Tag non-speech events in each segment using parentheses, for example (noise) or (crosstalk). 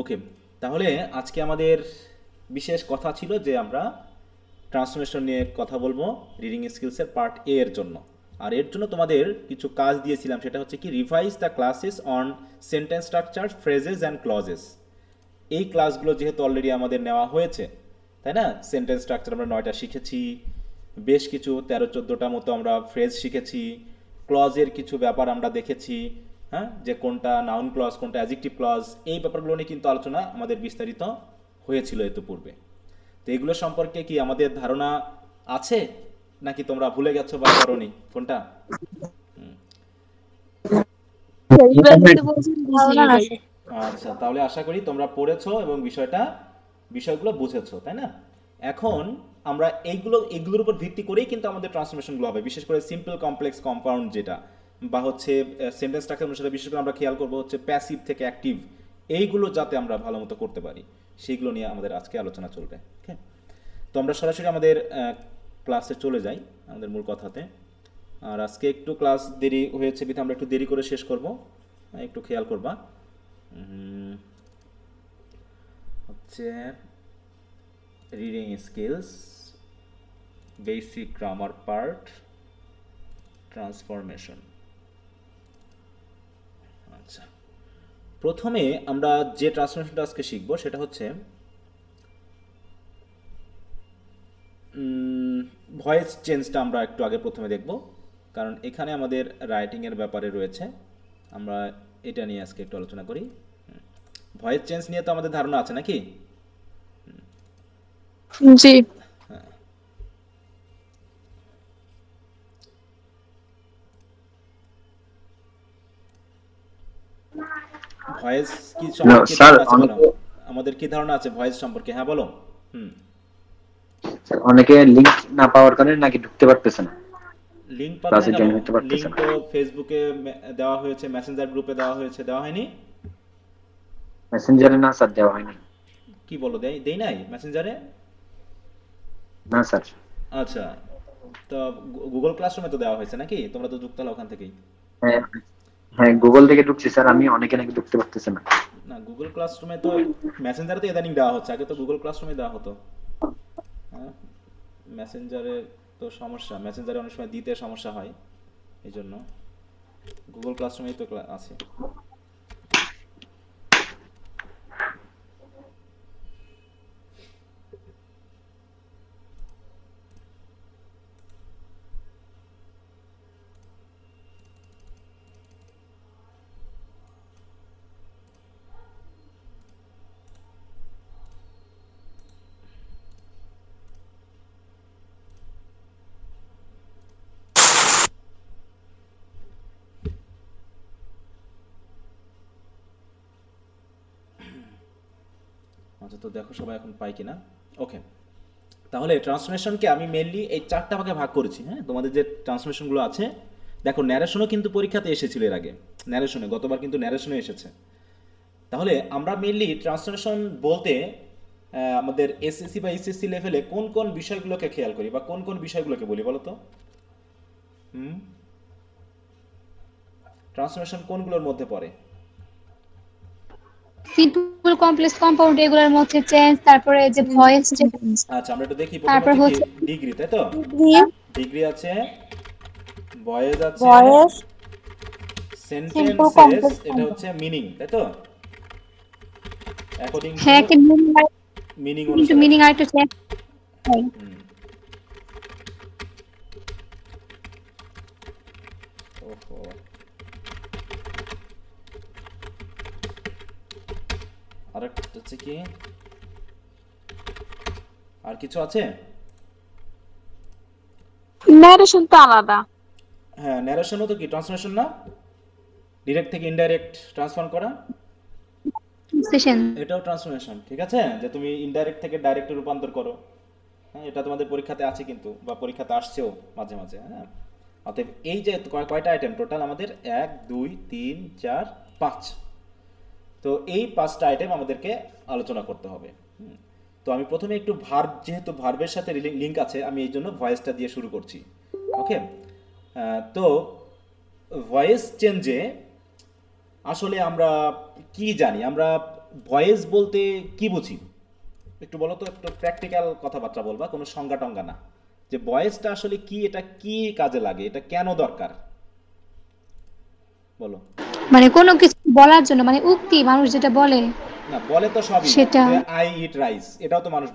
ওকে তাহলে আজকে আমাদের বিশেষ কথা ছিল যে আমরা ট্রান্সফরমেশন নিয়ে কথা বলবো রিডিং স্কিলসের পার্ট এ এর জন্য আর এর জন্য তোমাদের কিছু কাজ দিয়েছিলাম সেটা হচ্ছে কি revise the classes on sentence structure phrases and clauses এই ক্লাসগুলো যেহেতু অলরেডি আমাদের নেওয়া হয়েছে তাই না সেন্টেন্স স্ট্রাকচার আমরা নয়টা শিখেছি বেশ কিছু তেরো চোদ্দোটা মতো আমরা ফ্রেজ শিখেছি ক্লজের কিছু ব্যাপার আমরা দেখেছি হ্যাঁ যে কোনটা নাউন ক্লস কোনটা অ্যাজিকটিভ ক্লস এই ব্যাপারগুলো নিয়ে কিন্তু আলোচনা আমাদের বিস্তারিত হয়েছিল এত পূর্বে তো এগুলো সম্পর্কে কি আমাদের ধারণা আছে নাকি তোমরা ভুলে গেছো বা করনি ফোনটা আচ্ছা তাহলে আশা করি তোমরা পড়েছো এবং বিষয়টা বিষয়গুলো বুঝেছো তাই না এখন আমরা এইগুলো এগুলোর উপর ভিত্তি করেই কিন্তু আমাদের ট্রান্সফরমেশনগুলো হবে বিশেষ করে সিম্পল কমপ্লেক্স কম্পাউন্ড যেটা বা হচ্ছে সেন্টেন্স স্ট্রাকচার অনুসারে বিশেষ করে আমরা খেয়াল করবো হচ্ছে প্যাসিভ থেকে অ্যাক্টিভ এইগুলো যাতে আমরা ভালো মতো করতে পারি সেইগুলো নিয়ে আমাদের আজকে আলোচনা চলবে ওকে তো আমরা সরাসরি আমাদের ক্লাসে চলে যাই আমাদের মূল কথাতে আর আজকে একটু ক্লাস দেরি হয়েছে বিধে আমরা একটু দেরি করে শেষ করব একটু খেয়াল করবা হচ্ছে reading skills basic grammar part transformation প্রথমে আমরা যে ট্রান্সফরমেশনটা আজকে শিখব সেটা হচ্ছে ভয়েস চেঞ্জটা আমরা একটু আগে প্রথমে দেখব কারণ এখানে আমাদের রাইটিংয়ের ব্যাপারে রয়েছে আমরা এটা নিয়ে আজকে একটু আলোচনা করি ভয়েস চেঞ্জ নিয়ে তো আমাদের ধারণা আছে নাকি জি ভয়েস কি সম্পর্কে আমাদের কি ধারণা আছে ভয়েস সম্পর্কে হ্যাঁ বলো হুম অনেকে লিংক না পাওয়ার কারণে নাকি ঢুকতে পারতেছে না লিংক পাচ্ছে না লিংক তো ফেসবুকে দেওয়া হয়েছে মেসেঞ্জার গ্রুপে দেওয়া হয়েছে দেওয়া হয়নি মেসেঞ্জারে না স্যার দেওয়া হয়নি কি বলো দেই দেই নাই মেসেঞ্জারে না স্যার আচ্ছা তো গুগল ক্লাসরুমে তো দেওয়া হয়েছে নাকি তোমরা তো যুক্ত হলো ওখান থেকেই হ্যাঁ, হ্যাঁ গুগল থেকে ঢুকছি স্যার আমি অনেকে নাকি ঢুকতে পারতেছে না না গুগল ক্লাসরুমে তো মেসেঞ্জারে তো ইদানিং দেওয়া হচ্ছে আগে তো গুগল ক্লাসরুমে দেওয়া হতো মেসেঞ্জারে হ্যাঁ, তো সমস্যা মেসেঞ্জারে অনেক সময় দিতে সমস্যা হয় এই জন্য গুগল ক্লাসরুমেই তো আছে আচ্ছা তো দেখো সবাই এখন পাই কিনা ওকে তাহলে ট্রান্সফরমেশনকে আমি মেনলি এই চারটা ভাগে ভাগ করেছি হ্যাঁ তোমাদের যে ট্রান্সফরমেশনগুলো আছে দেখো ন্যারেশনও কিন্তু পরীক্ষাতে এসেছিল এর আগে ন্যারেশনে গতবার কিন্তু ন্যারেশনে এসেছে তাহলে আমরা মেনলি ট্রান্সফরমেশন বলতে আমাদের এসএসসি বা এসএসসি লেভেলে কোন কোন বিষয়গুলোকে খেয়াল করি বা কোন কোন বিষয়গুলোকে বলি বলো তো হুম ট্রান্সফরমেশন কোনগুলোর মধ্যে পড়ে সিম্পল কমপ্লেক্স কম্পাউন্ড এগুলোর মধ্যে চেঞ্জ তারপরে যে ভয়েস চেঞ্জ আচ্ছা আমরা একটু দেখি তারপর হচ্ছে ডিগ্রি তাই তো ডিগ্রি আছে ভয়েস আছে ভয়েস সেন্টেন্সেস এটা হচ্ছে মিনিং তাই তো অ্যাকর্ডিং হ্যাঁ একটা মিনিং মিনিং আর একটা চেঞ্জ আর একটা হচ্ছে কি আর কিছু আছে ন্যারেশন তো আলাদা হ্যাঁ তো কি ট্রান্সলেশন না থেকে ইনডাইরেক্ট ট্রান্সফর্ম করা এটাও ট্রান্সফরমেশন ঠিক আছে যে তুমি ইনডাইরেক্ট থেকে ডাইরেক্ট রূপান্তর করো হ্যাঁ এটা তোমাদের পরীক্ষাতে আছে কিন্তু বা পরীক্ষাতে আসছেও মাঝে মাঝে হ্যাঁ অতএব এই যে কয়টা আইটেম টোটাল আমাদের এক দুই তিন চার পাঁচ তো এই পাঁচটা আইটেম আমাদেরকে আলোচনা করতে হবে তো আমি প্রথমে একটু ভার্ব যেহেতু ভার্বের সাথে লিঙ্ক আছে আমি এই জন্য ভয়েসটা দিয়ে শুরু করছি ওকে তো ভয়েস চেঞ্জে আসলে আমরা কি জানি আমরা ভয়েস বলতে কি বুঝি একটু বলো তো একটু প্র্যাকটিক্যাল কথাবার্তা বলবা কোনো সংজ্ঞা টঙ্গা না যে ভয়েসটা আসলে কি এটা কি কাজে লাগে এটা কেন দরকার বলো মানে কোনো কিছু বলার জন্য মানে উক্তি মানুষ যেটা বলে না বলে তো সবই সেটা আই ইট রাইস এটাও তো মানুষ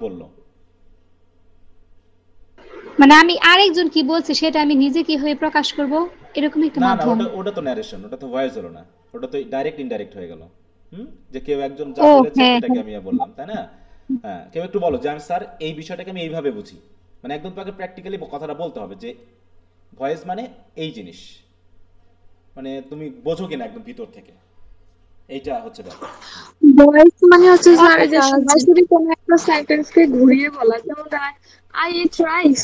মানে আমি আরেকজন কি বলছে সেটা আমি নিজে কি হয়ে প্রকাশ করব এরকম একটা মাধ্যম না ওটা তো ন্যারেশন ওটা তো ভয়েস হলো না ওটা তো ডাইরেক্ট ইনডাইরেক্ট হয়ে গেল হুম যে কেউ একজন যা বলেছে সেটাকে হ্যাঁ, হ্যাঁ। আমি বললাম তাই না হ্যাঁ কেউ একটু বলো যে আমি স্যার এই বিষয়টাকে আমি এইভাবে বুঝি মানে একদম তোমাকে প্র্যাকটিক্যালি কথাটা বলতে হবে যে ভয়েস মানে এই জিনিস মানে তুমি বোঝো কিনা একদম ভিতর থেকে এইটা হচ্ছে ব্যাপার ভয়েস মানে হচ্ছে স্যার আচ্ছা, আচ্ছা। সরাসরি কোন একটা সেন্টেন্স কে ঘুরিয়ে বলা যেমন I eat rice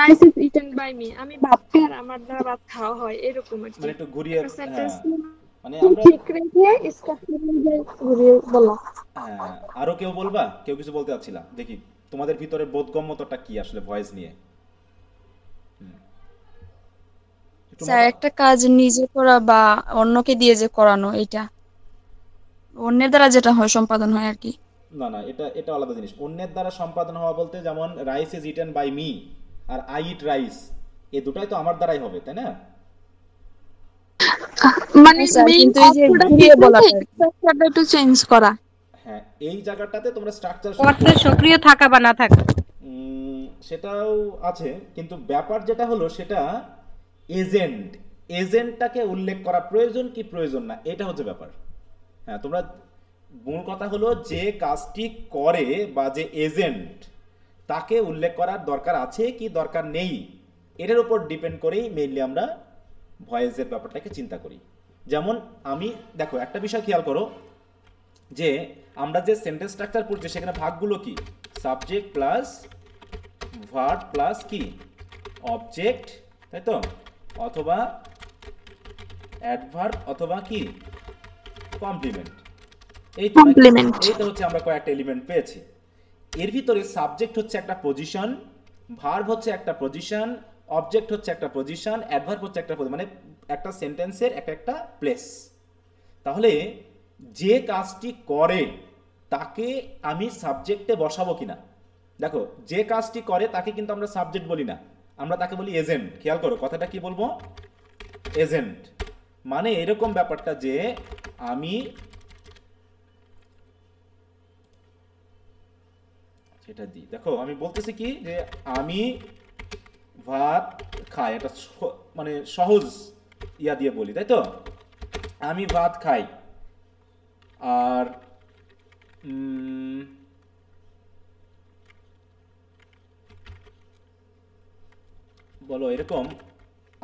rice is eaten by me আমি ভাবতে আর আমার দ্বারা ভাত খাওয়া হয় এরকম আর মানে একটু ঘুরিয়ে সেন্টেন্স হ্যাঁ। মানে আমরা ঠিক রেখে স্ট্রাকচারে ঘুরিয়ে বলা হ্যাঁ, আরো কেউ বলবা কেউ কিছু বলতে চাচ্ছিলা দেখি তোমাদের ভিতরে বোধগম্যতাটা কি আসলে ভয়েস নিয়ে স্যার একটা কাজ নিজে করা বা অন্যকে দিয়ে যে করানো এটা অন্যের দ্বারা যেটা হয় সম্পাদন হয় আর কি না না এটা এটা আলাদা জিনিস অন্যের দ্বারা সম্পাদন হওয়া বলতে যেমন rice is eaten by me আর আই ইট রাইস এ দুটাই তো আমার দ্বারাই হবে তাই না মানে মেইন অক্ষরটা দিয়ে বলা স্ট্রাকচারটা একটু চেঞ্জ করা হ্যাঁ এই জায়গাটাতে তোমরা স্ট্রাকচার করতে সক্রিয় থাকা বা না থাকা সেটাও আছে কিন্তু ব্যাপার যেটা হলো সেটা এজেন্ট এজেন্টটাকে উল্লেখ করা প্রয়োজন কি প্রয়োজন না এটা হচ্ছে ব্যাপার হ্যাঁ তোমরা মূল কথা হলো যে কাজটি করে বা যে এজেন্ট তাকে উল্লেখ করার দরকার আছে কি দরকার নেই এটার উপর ডিপেন্ড করেই মেইনলি আমরা ভয়েসের ব্যাপারটাকে চিন্তা করি যেমন আমি দেখো একটা বিষয় খেয়াল করো যে আমরা যে সেন্টেন্স স্ট্রাকচার পড়ছি সেখানে ভাগগুলো কি সাবজেক্ট প্লাস ভার্ড প্লাস কি অবজেক্ট তাই তো অথবা অ্যাডভার্ব অথবা কি কমপ্লিমেন্ট এই কমপ্লিমেন্ট এইটা হচ্ছে আমরা কয়েকটা এলিমেন্ট পেয়েছি এর ভিতরে সাবজেক্ট হচ্ছে একটা পজিশন ভার্ব হচ্ছে একটা পজিশন অবজেক্ট হচ্ছে একটা পজিশন অ্যাডভার্ব হচ্ছে একটা মানে একটা সেন্টেন্সের এক একটা প্লেস তাহলে যে কাজটি করে তাকে আমি সাবজেক্টে বসাবো কিনা দেখো যে কাজটি করে তাকে কিন্তু আমরা সাবজেক্ট বলি না আমরা তাকে বলি এজেন্ট খেয়াল করো কথাটা কি বলবো এজেন্ট মানে এরকম ব্যাপারটা যে আমি সেটা দিই দেখো আমি বলতেছি কি যে আমি ভাত খাই এটা মানে সহজ ইয়া দিয়ে বলি তাই তো আমি ভাত খাই আর বলো এরকম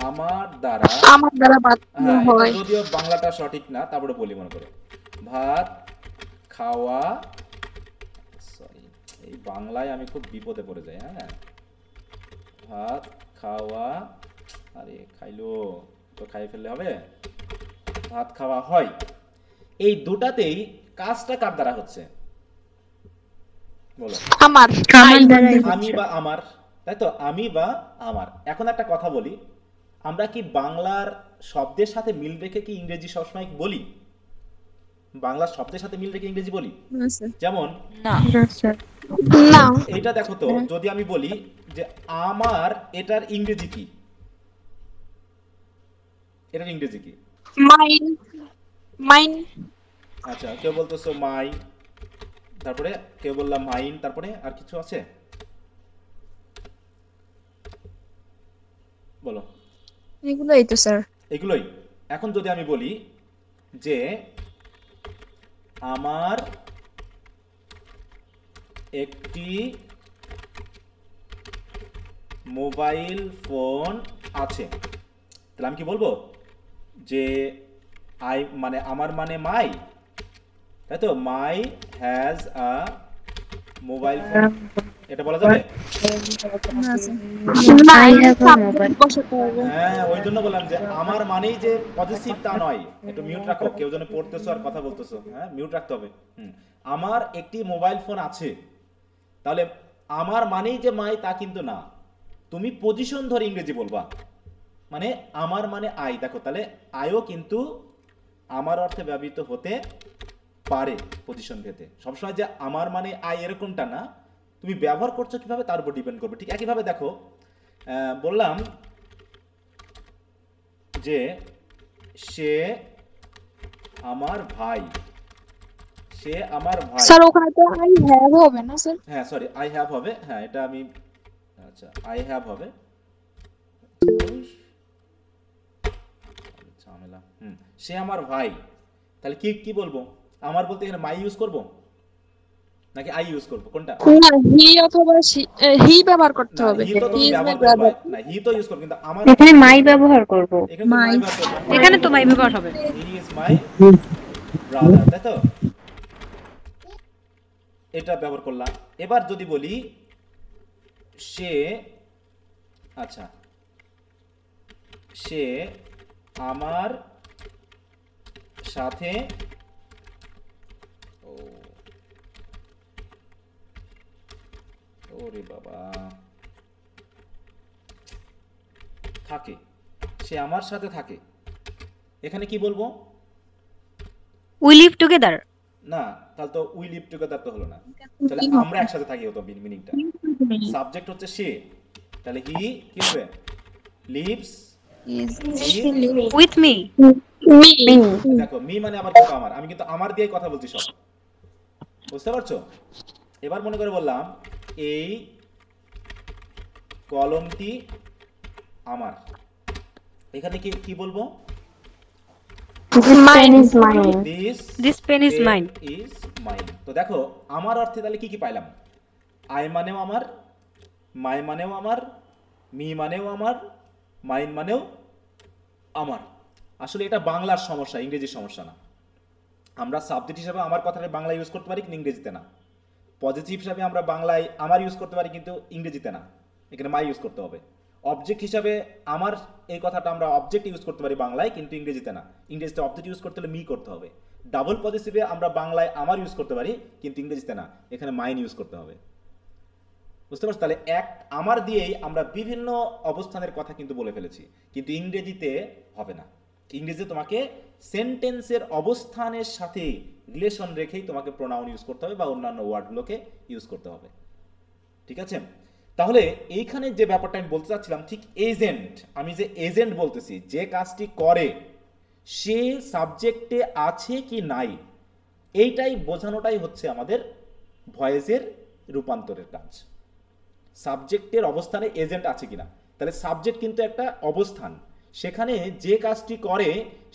আমার দ্বারা আমার দ্বারা ভাত হ্যাঁ, হয় যদিও বাংলাটা সঠিক না তারপরে বলি মনে করে ভাত খাওয়া সরি এই বাংলায় আমি খুব বিপদে পড়ে যাই হ্যাঁ ভাত খাওয়া আরে খাইলো তো খাই ফেললে হবে ভাত খাওয়া হয় এই দুটাতেই কাজটা কার দ্বারা হচ্ছে বলো আমার আমি বা আমার তাই তো আমি বা আমার এখন একটা কথা বলি আমরা কি বাংলার শব্দের সাথে মিল রেখে কি ইংরেজি সবসময় বলি বাংলার শব্দের সাথে মিল রেখে ইংরেজি বলি যেমন এটা দেখো তো হ্যাঁ। যদি আমি বলি যে আমার এটার ইংরেজি কি এটার ইংরেজি কি মাইন মাইন আচ্ছা কেউ বলতো মাই তারপরে কেউ বললাম মাইন তারপরে আর কিছু আছে বলো এগুলোই তো স্যার এগুলোই এখন যদি আমি বলি যে আমার একটি মোবাইল ফোন আছে তাহলে আমি কি বলবো যে আই মানে আমার মানে মাই তাই তো my has a mobile phone হ্যাঁ, হ্যাঁ, আমার একটি মোবাইল ফোন আছে তাহলে আমার মানেই যে মাই তা কিন্তু না তুমি পজিশন ধরে ইংরেজি বলবা মানে আমার মানে আই দেখো তাহলে আয়ও কিন্তু আমার অর্থে ব্যবহৃত হতে পারে পজিশন ভেদে সবসময় যে আমার মানে আই এরকমটা না তুমি ব্যবহার করছো কীভাবে তার উপর ডিপেন্ড করবে ঠিক একইভাবে দেখো বললাম যে সে আমার ভাই সে আমার ভাই স্যার ওখানে তো আই হ্যাভ হবে না স্যার হ্যাঁ সরি আই হ্যাভ হবে হ্যাঁ এটা আমি আচ্ছা আই হ্যাভ হবে সে আমার ভাই তাহলে কি কি বলবো আমার বলতে এখানে মাই ইউজ করবো নাকি আই ইউজ করব কোনটা না হি অথবা হি ব্যবহার করতে হবে হি ইজ মাই ব্রাদার না হি তো ইউজ করব কিন্তু আমার এখানে মাই ব্যবহার করব মাই এখানে তো মাই ব্যবহার হবে হি ইজ মাই ব্রাদার তাই তো এটা ব্যবহার করলাম এবার যদি বলি সে আচ্ছা সে আমার সাথে ওরে বাবা থাকে সে আমার সাথে থাকে এখানে কি বলবো উই লিভ টুগেদার না তাহলে তো উই লিভ টুগেদার তো হলো না তাহলে আমরা একসাথে থাকি হতো মিনিংটা সাবজেক্ট হচ্ছে সে তাহলে হি কি হবে লিভস উইথ মি দেখো মি মানে আমার কিন্তু আমার আমি কিন্তু আমার দিয়ে কথা বলছি সব বুঝতে পারছো এবার মনে করে বললাম এই কলমটি আমার এখানে কি কি বলবো তো দেখো আমার অর্থে তাহলে কি কি পাইলাম আই মানেও আমার মাই মানেও আমার মি মানেও আমার মাইন মানেও আমার আসলে এটা বাংলার সমস্যা ইংরেজির সমস্যা না আমরা সাবজেক্ট হিসাবে আমার কথাটা বাংলা ইউজ করতে পারি কিন্তু ইংরেজিতে না পজিটিভ হিসাবে আমরা বাংলায় আমার ইউজ করতে পারি কিন্তু ইংরেজিতে না এখানে মাই ইউজ করতে হবে অবজেক্ট হিসাবে আমার এই কথাটা আমরা অবজেক্ট ইউজ করতে পারি বাংলায় কিন্তু ইংরেজিতে না ইংরেজিতে অবজেক্ট ইউজ করতে হলে মি করতে হবে ডাবল পজিটিভে আমরা বাংলায় আমার ইউজ করতে পারি কিন্তু ইংরেজিতে না এখানে মাইন ইউজ করতে হবে বুঝতে পারছো তাহলে এক আমার দিয়েই আমরা বিভিন্ন অবস্থানের কথা কিন্তু বলে ফেলেছি কিন্তু ইংরেজিতে হবে না ইংরেজি তোমাকে সেন্টেন্সের অবস্থানের সাথে রিলেশন রেখেই তোমাকে প্রোনাউন ইউজ করতে হবে বা অন্যান্য ওয়ার্ডগুলোকে ইউজ করতে হবে ঠিক আছে তাহলে এইখানে যে ব্যাপারটা আমি বলতে চাচ্ছিলাম ঠিক এজেন্ট আমি যে এজেন্ট বলতেছি যে কাজটি করে সে সাবজেক্টে আছে কি নাই এইটাই বোঝানোটাই হচ্ছে আমাদের ভয়েসের রূপান্তরের কাজ সাবজেক্টের অবস্থানে এজেন্ট আছে কিনা তাহলে সাবজেক্ট কিন্তু একটা অবস্থান সেখানে যে কাজটি করে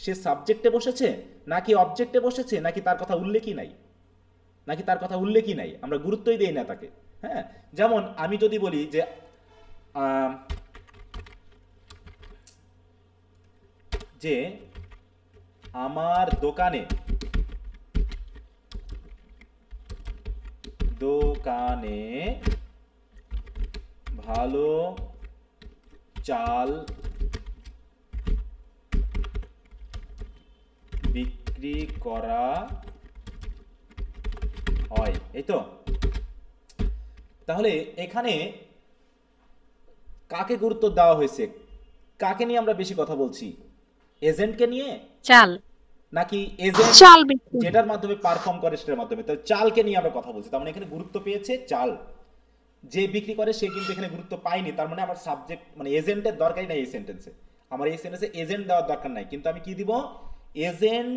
সে সাবজেক্টে বসেছে নাকি অবজেক্টে বসেছে নাকি তার কথা উল্লেখই নাই নাকি তার কথা উল্লেখই নাই আমরা গুরুত্বই দিই না তাকে হ্যাঁ যেমন আমি যদি বলি যে যে আমার দোকানে দোকানে ভালো চাল বিক্রি করা হয় এই তো তাহলে এখানে কাকে গুরুত্ব দেওয়া হয়েছে কাকে নিয়ে আমরা বেশি কথা বলছি এজেন্টকে নিয়ে চাল নাকি এজেন্ট চাল যেটার মাধ্যমে পারফর্ম করে সেটার মাধ্যমে তাহলে চালকে নিয়ে আমরা কথা বলছি তার মানে এখানে গুরুত্ব পেয়েছে চাল যে বিক্রি করে সে কিন্তু এখানে গুরুত্ব পায়নি তার মানে আমার সাবজেক্ট মানে এজেন্টের দরকারই নাই এই সেন্টেন্সে আমার এই সেন্টেন্সে এজেন্ট দেওয়ার দরকার নাই কিন্তু আমি কি দিব এজেন্ট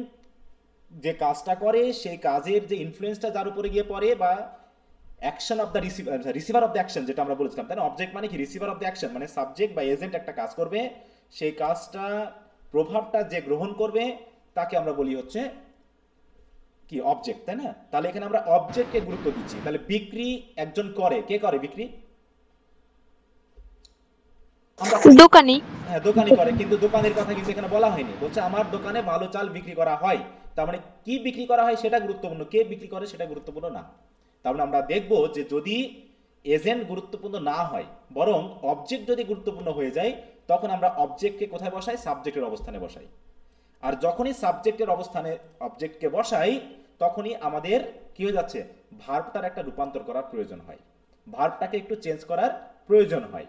যে কাজটা করে সেই কাজের যে ইনফ্লুয়েন্সটা যার উপরে গিয়ে পড়ে বা action of the receiver receiver of the action যেটা আমরা বলেছিলাম তাই না অবজেক্ট মানে কি রিসিভার অফ দ্য অ্যাকশন মানে সাবজেক্ট বা এজেন্ট একটা কাজ করবে সেই কাজটা প্রভাবটা যে গ্রহণ করবে তাকে আমরা বলি হচ্ছে কি অবজেক্ট তাই না তাহলে এখানে আমরা অবজেক্টকে গুরুত্ব দিচ্ছি তাহলে বিক্রি একজন করে কে করে বিক্রি দোকানি হ্যাঁ দোকানি করে কিন্তু দোকানের কথা কিন্তু এখানে বলা হয়নি বলছে আমার দোকানে ভালো চাল বিক্রি করা হয় তার মানে কি বিক্রি করা হয় সেটা গুরুত্বপূর্ণ কে বিক্রি করে সেটা গুরুত্বপূর্ণ না তার মানে আমরা দেখব যে যদি এজেন্ট গুরুত্বপূর্ণ না হয় বরং অবজেক্ট যদি গুরুত্বপূর্ণ হয়ে যায় তখন আমরা অবজেক্টকে কোথায় বসাই সাবজেক্টের অবস্থানে বসাই আর যখনই সাবজেক্টের অবস্থানে অবজেক্টকে বসাই তখনই আমাদের কি হয়ে যাচ্ছে ভার্বটার একটা রূপান্তর করার প্রয়োজন হয় ভার্বটাকে একটু চেঞ্জ করার প্রয়োজন হয়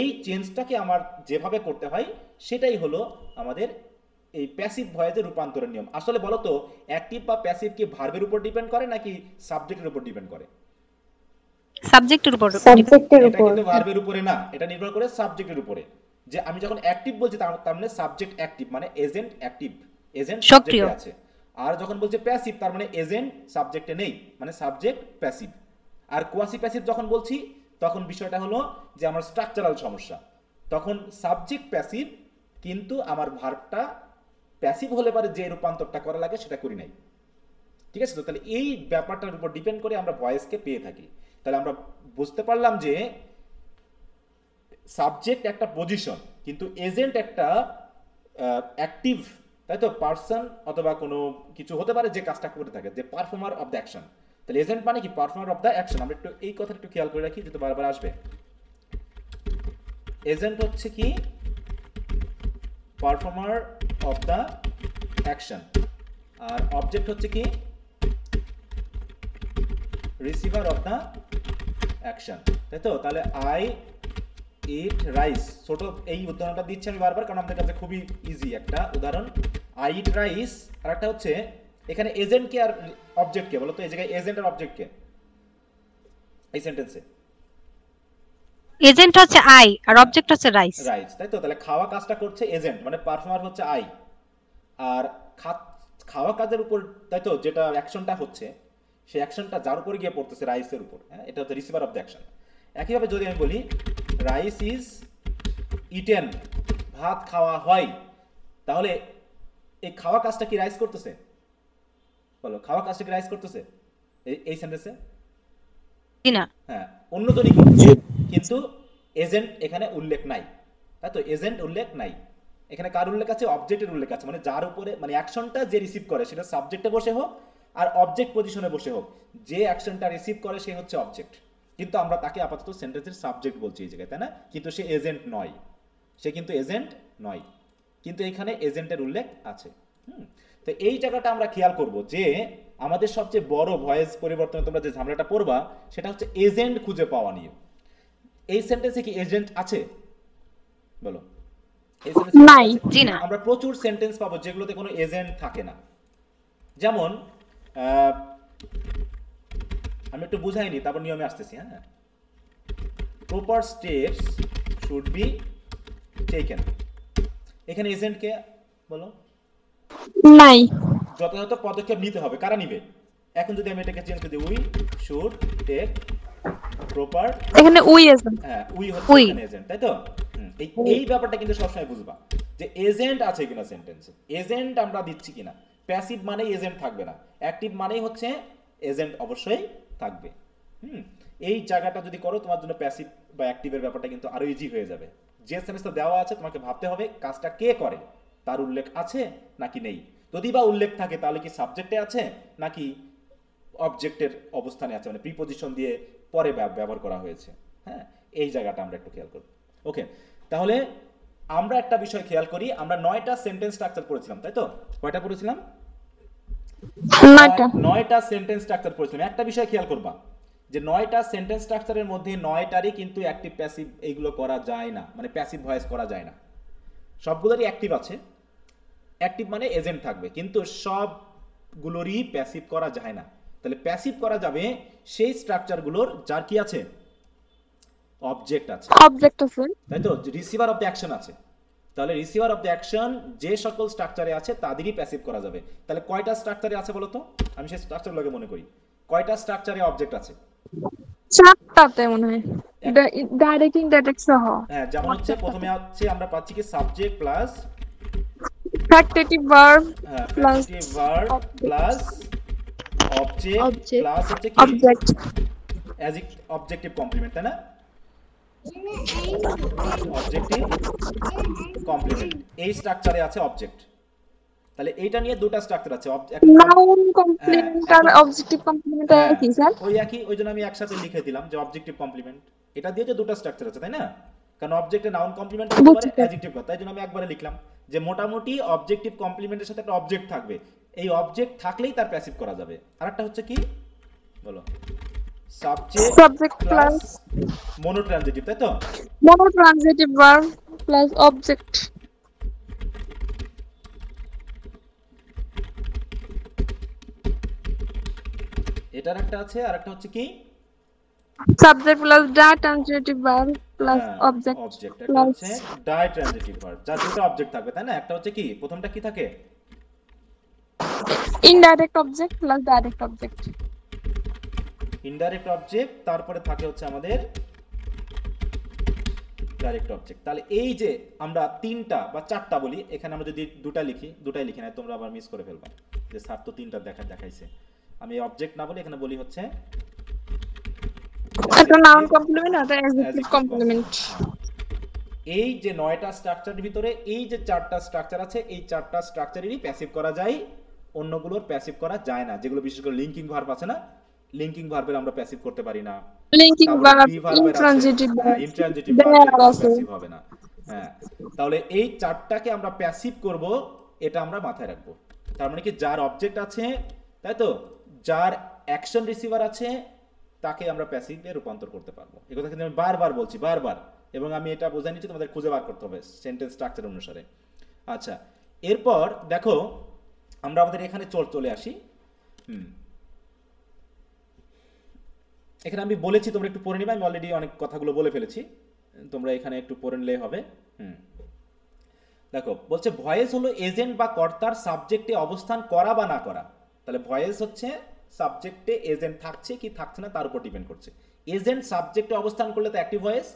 এই চেঞ্জটাকে আমার যেভাবে করতে হয় সেটাই হলো আমাদের এই প্যাসিভ ভয়েজের রূপান্তরের নিয়ম আসলে বলো তো অ্যাক্টিভ বা প্যাসিভ কি ভার্বের উপর ডিপেন্ড করে নাকি সাবজেক্টের উপর ডিপেন্ড করে সাবজেক্টের উপর সাবজেক্টের উপর কিন্তু ভার্বের উপরে না এটা নির্ভর করে সাবজেক্টের উপরে যে আমি যখন অ্যাক্টিভ বলছি তার মানে সাবজেক্ট অ্যাক্টিভ মানে এজেন্ট অ্যাক্টিভ এজেন্ট সক্রিয় আছে আর যখন বলছি প্যাসিভ তার মানে এজেন্ট সাবজেক্টে নেই মানে সাবজেক্ট প্যাসিভ আর কোয়াসি প্যাসিভ যখন বলছি তখন বিষয়টা হলো যে আমার স্ট্রাকচারাল সমস্যা তখন সাবজেক্ট প্যাসিভ কিন্তু আমার ভার্বটা প্যাসিভ হলে পারে যে রূপান্তরটা করা লাগে সেটা করি নাই ঠিক আছে তো তাহলে এই ব্যাপারটার উপর ডিপেন্ড করে আমরা ভয়েসকে পেয়ে থাকি তাহলে আমরা বুঝতে পারলাম যে সাবজেক্ট একটা পজিশন কিন্তু এজেন্ট একটা অ্যাক্টিভ তাই তো পার্সন অথবা কোনো কিছু হতে পারে যে কাজটা করে থাকে যে পারফর্মার অব দ্য অ্যাকশন তাহলে এজেন্ট মানে কি পারফর্মার অফ দ্য অ্যাকশন আমরা একটু এই কথাটা একটু খেয়াল করে রাখি যেহেতু বারবার আসবে এজেন্ট হচ্ছে কি পারফর্মার অফ দ্য অ্যাকশন আর অবজেক্ট হচ্ছে কি রিসিভার অফ দ্য অ্যাকশন তাই তো তাহলে আই ইট রাইস ছোট এই উদাহরণটা দিচ্ছি আমি বারবার কারণ আমাদের কাছে খুবই ইজি একটা উদাহরণ আই ইট রাইস আর একটা হচ্ছে এখানে এজেন্ট কে আর অবজেক্ট কে বলো তো এই জায়গায় এজেন্ট আর অবজেক্ট কে এই সেন্টেন্সে এজেন্ট হচ্ছে আই আর অবজেক্ট হচ্ছে রাইস রাইস তাই তো তাহলে খাওয়া কাজটা করছে এজেন্ট মানে পারফর্মার হচ্ছে আই আর খাওয়া কাজের উপর তাই তো যেটা অ্যাকশনটা হচ্ছে সেই অ্যাকশনটা যার উপর গিয়ে পড়তেছে রাইসের উপর হ্যাঁ এটা হচ্ছে রিসিভার অফ দ্য অ্যাকশন একইভাবে যদি আমি বলি রাইস ইজ ইটেন ভাত খাওয়া হয় তাহলে এই খাওয়া কাজটা কি রাইস করতেছে বলো কাজটা কি করতেছে এই সেন্টেন্সে না হ্যাঁ কিন্তু এজেন্ট এখানে উল্লেখ নাই তো এজেন্ট উল্লেখ নাই এখানে কার উল্লেখ আছে অবজেক্টের উল্লেখ আছে মানে যার উপরে মানে অ্যাকশনটা যে রিসিভ করে সেটা সাবজেক্টে বসে হোক আর অবজেক্ট পজিশনে বসে হোক যে অ্যাকশনটা রিসিভ করে সে হচ্ছে অবজেক্ট কিন্তু আমরা তাকে আপাতত সেন্টেন্সের সাবজেক্ট বলছি এই জায়গায় তাই না কিন্তু সে এজেন্ট নয় সে কিন্তু এজেন্ট নয় কিন্তু এখানে এজেন্টের উল্লেখ আছে হুম তো এই জায়গাটা আমরা খেয়াল করব যে আমাদের সবচেয়ে বড় ভয়েস পরিবর্তনে তোমরা যে ঝামেলাটা পড়বা সেটা হচ্ছে এজেন্ট খুঁজে পাওয়া নিয়ে এই সেন্টেন্সে কি এজেন্ট আছে বলো আমরা প্রচুর সেন্টেন্স পাবো যেগুলোতে কোনো এজেন্ট থাকে না যেমন আমি একটু বুঝাইনি তারপর নিয়মে আসতেছি হ্যাঁ proper steps should be taken এখানে এজেন্ট কে বলো নাই যথাযথ পদক্ষেপ নিতে হবে কারা নিবে এখন যদি আমি এটাকে চেঞ্জ করে দিই উই শুড টেক প্রপার এখানে উই এজেন্ট হ্যাঁ উই হচ্ছে এখানে এজেন্ট তাই তো এই এই ব্যাপারটা কিন্তু সবসময় বুঝবা যে এজেন্ট আছে কিনা সেন্টেন্সে এজেন্ট আমরা দিচ্ছি কিনা প্যাসিভ মানে এজেন্ট থাকবে না অ্যাক্টিভ মানেই হচ্ছে এজেন্ট অবশ্যই থাকবে হুম এই জায়গাটা যদি করো তোমার জন্য প্যাসিভ বা অ্যাক্টিভের ব্যাপারটা কিন্তু আরো ইজি হয়ে যাবে যে সেন্টেন্সটা দেওয়া আছে তোমাকে ভাবতে হবে কাজটা কে করে তার উল্লেখ আছে নাকি নেই যদি বা উল্লেখ থাকে তাহলে কি সাবজেক্টে আছে নাকি অবজেক্টের অবস্থানে আছে মানে প্রিপোজিশন দিয়ে পরে ব্যবহার করা হয়েছে হ্যাঁ এই জায়গাটা আমরা একটু খেয়াল করব ওকে তাহলে আমরা একটা বিষয় খেয়াল করি আমরা নয়টা সেন্টেন্স স্ট্রাকচার করেছিলাম তাই তো কয়টা করেছিলাম নয়টা সেন্টেন্স স্ট্রাকচার করেছিলাম একটা বিষয় খেয়াল করবা যে নয়টা সেন্টেন্স স্ট্রাকচারের মধ্যে নয়টারই কিন্তু অ্যাক্টিভ প্যাসিভ এইগুলো করা যায় না মানে প্যাসিভ ভয়েস করা যায় না সবগুলোরই অ্যাক্টিভ আছে অ্যাক্টিভ মানে এজেন্ট থাকবে কিন্তু সবগুলোরই প্যাসিভ করা যায় না তাহলে প্যাসিভ করা যাবে সেই স্ট্রাকচারগুলোর যার কি আছে অবজেক্ট আছে অবজেক্ট আছে তাই তো রিসিভার অফ দ্য অ্যাকশন আছে তাহলে রিসিভার অফ দ্য অ্যাকশন যে সকল স্ট্রাকচারে আছে তাদেরই প্যাসিভ করা যাবে তাহলে কয়টা স্ট্রাকচারে আছে বলো তো আমি সেই স্ট্রাকচারগুলোকে মনে করি কয়টা স্ট্রাকচারে অবজেক্ট আছে মনে হয় হ্যাঁ যেমন হ্যাঁ, হচ্ছে আচ্ছা, প্রথমে হচ্ছে আমরা পাচ্ছি কি subject plus verb plus verb plus object plus হচ্ছে কি অবজেক্ট অবজেক্টিভ কমপ্লিমেন্ট তাই না অবজেক্টিভ কমপ্লিমেন্ট এই স্ট্রাকচারে আছে অবজেক্ট তাহলে এইটা নিয়ে দুটো স্ট্রাকচার আছে নাউন কমপ্লিমেন্ট হ্যাঁ, আর অবজেক্টিভ কমপ্লিমেন্ট আর কি স্যার ওই একই ওই জন্য আমি একসাথে লিখে দিলাম যে অবজেক্টিভ কমপ্লিমেন্ট এটা দিয়ে যে দুটো স্ট্রাকচার আছে তাই না কারণ অবজেক্টে নাউন কমপ্লিমেন্ট হতে পারে অ্যাডজেক্টিভ কথা তাই আমি একবারে লিখলাম যে মোটামুটি অবজেক্টিভ কমপ্লিমেন্টের সাথে একটা অবজেক্ট থাকবে এই অবজেক্ট থাকলেই তার প্যাসিভ করা যাবে আরেকটা হচ্ছে কি বলো সাবজেক্ট সাবজেক্ট প্লাস মনোট্রানজিটিভ তাই তো মনোট্রানজিটিভ ভার্ব প্লাস অবজেক্ট এটার একটা আছে আর একটা হচ্ছে কি subject plus ditransitive verb plus object object plus হচ্ছে ডাই ট্রানজিটিভ ভার্ব যা দুটো অবজেক্ট থাকবে তাই না একটা হচ্ছে কি প্রথমটা কি থাকে indirect object plus direct object indirect object তারপরে থাকে হচ্ছে আমাদের ডাইরেক্ট অবজেক্ট তাহলে এই যে আমরা তিনটা বা চারটা বলি এখানে আমরা যদি দুটা লিখি দুটাই লিখি না তোমরা আবার মিস করে ফেলবা যে স্যার তো তিনটা দেখা দেখাইছে আমি অবজেক্ট না বলি এখানে বলি হচ্ছে আচ্ছা, নাউন কমপ্লিমেন্ট আর অ্যাডজেক্টিভ কমপ্লিমেন্ট এই যে নয়টা স্ট্রাকচারের ভিতরে এই যে চারটা স্ট্রাকচার আছে এই চারটা স্ট্রাকচারেরই প্যাসিভ করা যায় অন্যগুলোর প্যাসিভ করা যায় না যেগুলো বিশেষ করে লিঙ্কিং ভার্ব আছে না লিঙ্কিং ভার্বের আমরা প্যাসিভ করতে পারি না linking verb intransitive verb intransitive verb passive হবে না হ্যাঁ তাহলে এই চারটাকে আমরা প্যাসিভ করব এটা আমরা মাথায় রাখব তার মানে কি যার অবজেক্ট আছে তাই তো যার অ্যাকশন রিসিভার আছে তাকে আমরা প্যাসিভে রূপান্তর করতে পারবো এ কথা কিন্তু আমি বারবার বলছি বারবার এবং আমি এটা বোঝাই নিচ্ছি তোমাদের খুঁজে বার করতে হবে সেন্টেন্স স্ট্রাকচার অনুসারে আচ্ছা এরপর দেখো আমরা আমাদের এখানে চল চলে আসি হুম এখানে আমি বলেছি তোমরা একটু পড়ে নিবে আমি অলরেডি অনেক কথাগুলো বলে ফেলেছি তোমরা এখানে একটু পড়ে নিলেই হবে হুম দেখো বলছে ভয়েস হলো এজেন্ট বা কর্তার সাবজেক্টে অবস্থান করা বা না করা তাহলে ভয়েস হচ্ছে সাবজেক্টে এজেন্ট থাকছে কি থাকছে না তার উপর ডিপেন্ড করছে এজেন্ট সাবজেক্টে অবস্থান করলে তো অ্যাক্টিভ ভয়েস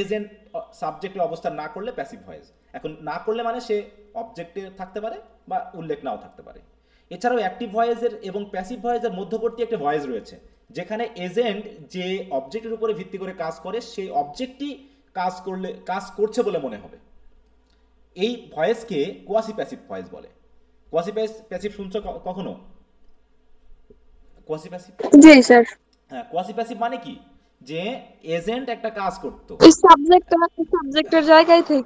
এজেন্ট সাবজেক্টে অবস্থান না করলে প্যাসিভ ভয়েস এখন না করলে মানে সে অবজেক্টে থাকতে পারে বা উল্লেখ নাও থাকতে পারে এছাড়াও অ্যাক্টিভ ভয়েসের এবং প্যাসিভ ভয়েসের মধ্যবর্তী একটা ভয়েস রয়েছে যেখানে এজেন্ট যে অবজেক্টের উপরে ভিত্তি করে কাজ করে সেই অবজেক্টটি কাজ করলে কাজ করছে বলে মনে হবে এই ভয়েসকে কোয়াসি প্যাসিভ ভয়েস বলে কোয়াসি প্যাসিভ শুনছো কখনো কোয়াসি প্যাসিভ জি স্যার হ্যাঁ কোয়াসি প্যাসিভ মানে কি যে এজেন্ট একটা কাজ সাবজেক্ট সাবজেক্টের জায়গায় হ্যাঁ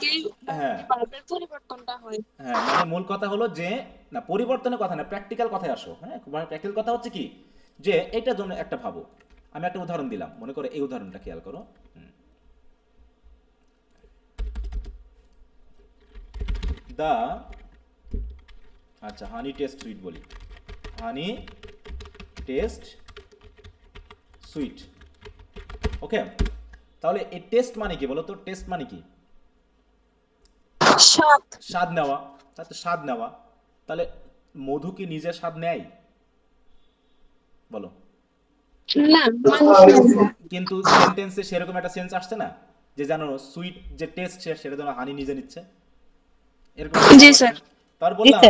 হয় হ্যাঁ মানে মূল কথা হলো যে না পরিবর্তনের কথা না প্র্যাকটিক্যাল কথায় আসো হ্যাঁ মানে প্র্যাকটিক্যাল কথা হচ্ছে কি যে এটা জন্য একটা ভাবো আমি একটা উদাহরণ দিলাম মনে করো এই উদাহরণটা খেয়াল করো দা আচ্ছা হানি টেস্ট সুইট বলি হানি টেস্ট সুইট ওকে তাহলে এই টেস্ট মানে কি বলো তো টেস্ট মানে কি স্বাদ নেওয়া তাহলে তো স্বাদ নেওয়া তাহলে মধু কি নিজে স্বাদ নেয় বলো কিন্তু সেন্টেন্সে সেরকম একটা সেন্স আসছে না যে জানো সুইট যে টেস্ট সেটা যেন হানি নিজে নিচ্ছে এরকম জি স্যার তার বললাম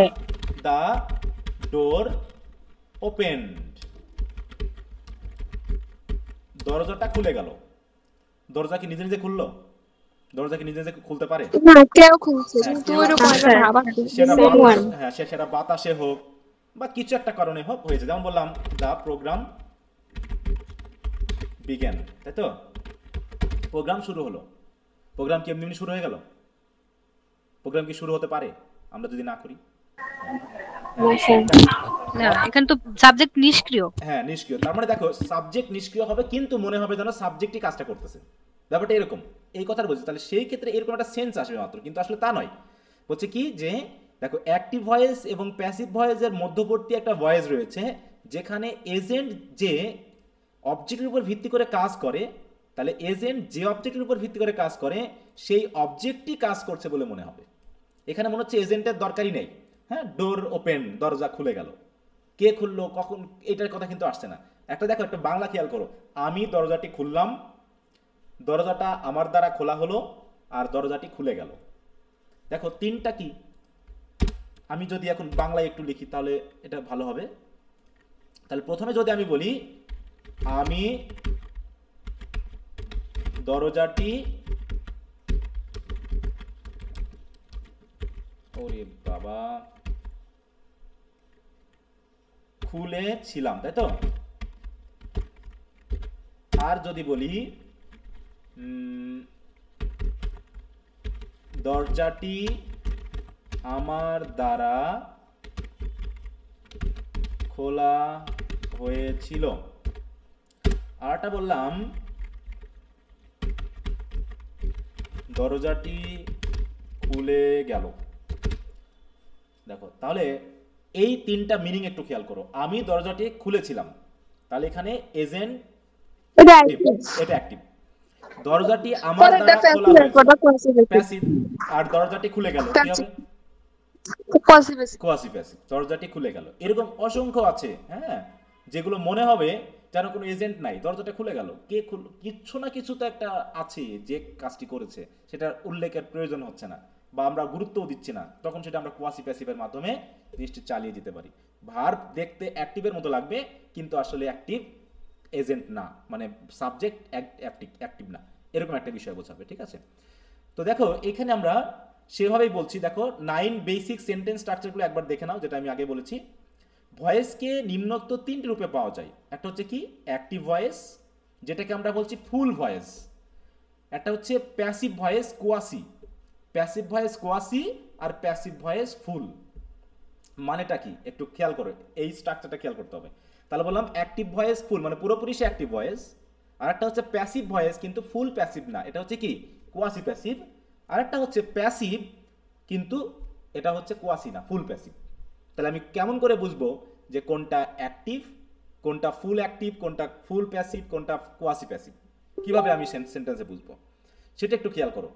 দা ডোর ওপেন দরজাটা খুলে গেল দরজা কি নিজে নিজে খুললো দরজা কি নিজে নিজে খুলতে পারে হ্যাঁ, হ্যাঁ, হ্যাঁ, সেটা বাতাসে হোক বা কিছু একটা কারণে হোক হয়েছে যেমন বললাম দা প্রোগ্রাম বিজ্ঞান তাই তো প্রোগ্রাম শুরু হলো প্রোগ্রাম কি এমনি শুরু হয়ে গেল প্রোগ্রাম কি শুরু হতে পারে আমরা যদি না করি এখানে তো সাবজেক্ট নিষ্ক্রিয় হ্যাঁ নিষ্ক্রিয় তার মানে দেখো সাবজেক্ট নিষ্ক্রিয় হবে কিন্তু মনে হবে যেন সাবজেক্টই কাজটা করতেছে ব্যাপারটা এরকম এই বলছি তাহলে সেই ক্ষেত্রে এরকম একটা সেন্স আসবে মাত্র কিন্তু আসলে তা নয় বলছে কি যে দেখো অ্যাক্টিভ ভয়েস এবং প্যাসিভ ভয়েসের মধ্যবর্তী একটা ভয়েস রয়েছে যেখানে এজেন্ট যে অবজেক্টের উপর ভিত্তি করে কাজ করে তাহলে এজেন্ট যে অবজেক্টের উপর ভিত্তি করে কাজ করে সেই অবজেক্টটি কাজ করছে বলে মনে হবে এখানে মনে হচ্ছে এজেন্টের দরকারই নেই হ্যাঁ ডোর ওপেন দরজা খুলে গেল কে খুললো কখন এটার কথা কিন্তু আসছে না একটা দেখো একটা বাংলা খেয়াল করো আমি দরজাটি খুললাম দরজাটা আমার দ্বারা খোলা হলো আর দরজাটি খুলে গেল দেখো তিনটা কি আমি যদি এখন বাংলায় একটু লিখি তাহলে এটা ভালো হবে তাহলে প্রথমে যদি আমি বলি আমি দরজাটি ওরে বাবা খুলে ছিলাম তাই তো আর যদি বলি দরজাটি আমার দ্বারা খোলা হয়েছিল আরটা বললাম দরজাটি খুলে গেল দেখো তাহলে এই তিনটা মিনিং একটু খেয়াল করো আমি দরজাটি খুলেছিলাম তাহলে এখানে এজেন্ট এটা অ্যাক্টিভ দরজাটি আমার দ্বারা খোলা আর দরজাটি খুলে গেল দরজাটি খুলে গেল এরকম অসংখ্য আছে হ্যাঁ যেগুলো মনে হবে যেন কোনো এজেন্ট নাই দরজাটা খুলে গেল কে কিছু না কিছু তো একটা আছে যে কাজটি করেছে সেটার উল্লেখের প্রয়োজন হচ্ছে না বা আমরা গুরুত্বও দিচ্ছি না তখন সেটা আমরা কোয়াসি প্যাসিভের মাধ্যমে জিনিসটি চালিয়ে যেতে পারি ভার্ব দেখতে অ্যাক্টিভের মতো লাগবে কিন্তু আসলে অ্যাক্টিভ এজেন্ট না মানে সাবজেক্ট অ্যাক্টিভ অ্যাক্টিভ না এরকম একটা বিষয় বোঝাবে ঠিক আছে তো দেখো এখানে আমরা সেভাবেই বলছি দেখো নাইন বেসিক সেন্টেন্স স্ট্রাকচারগুলো একবার দেখে নাও যেটা আমি আগে বলেছি ভয়েসকে নিম্নোক্ত তিনটি রূপে পাওয়া যায় একটা হচ্ছে কি অ্যাক্টিভ ভয়েস যেটাকে আমরা বলছি ফুল ভয়েস একটা হচ্ছে passive voice quasi passive voice quasi আর প্যাসিভ ভয়েস ফুল মানেটা কি একটু খেয়াল করো এই স্ট্রাকচারটা খেয়াল করতে হবে তাহলে বললাম অ্যাক্টিভ ভয়েস ফুল মানে পুরোপুরি সে অ্যাক্টিভ ভয়েস আর একটা হচ্ছে প্যাসিভ ভয়েস কিন্তু ফুল প্যাসিভ না এটা হচ্ছে কি কোয়াসি প্যাসিভ আর একটা হচ্ছে প্যাসিভ কিন্তু এটা হচ্ছে কোয়াসি না ফুল প্যাসিভ তাহলে আমি কেমন করে বুঝবো যে কোনটা অ্যাক্টিভ কোনটা ফুল অ্যাক্টিভ কোনটা ফুল প্যাসিভ কোনটা কোয়াসি প্যাসিভ কীভাবে আমি সেন্টেন্সে বুঝবো সেটা একটু খেয়াল করো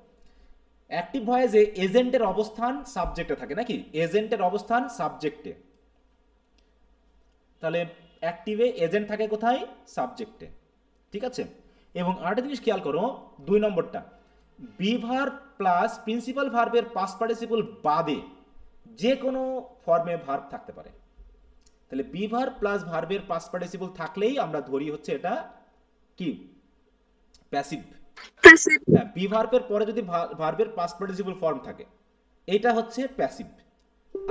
অ্যাক্টিভ ভয়েসে এজেন্টের অবস্থান সাবজেক্টে থাকে নাকি এজেন্টের অবস্থান সাবজেক্টে তাহলে অ্যাক্টিভে এজেন্ট থাকে কোথায় সাবজেক্টে ঠিক আছে এবং আরেকটা জিনিস খেয়াল করো দুই নম্বরটা বি ভার প্লাস প্রিন্সিপাল ভার্বের পাস পার্টিসিপল বাদে যে কোনো ফর্মে ভার্ব থাকতে পারে তাহলে বি ভার প্লাস ভার্বের পাস পার্টিসিপল থাকলেই আমরা ধরি হচ্ছে এটা কি প্যাসিভ বি ভার্বের হ্যাঁ, পরে যদি ভার্বের পাস্ট পার্টিসিপল ফর্ম থাকে এটা হচ্ছে প্যাসিভ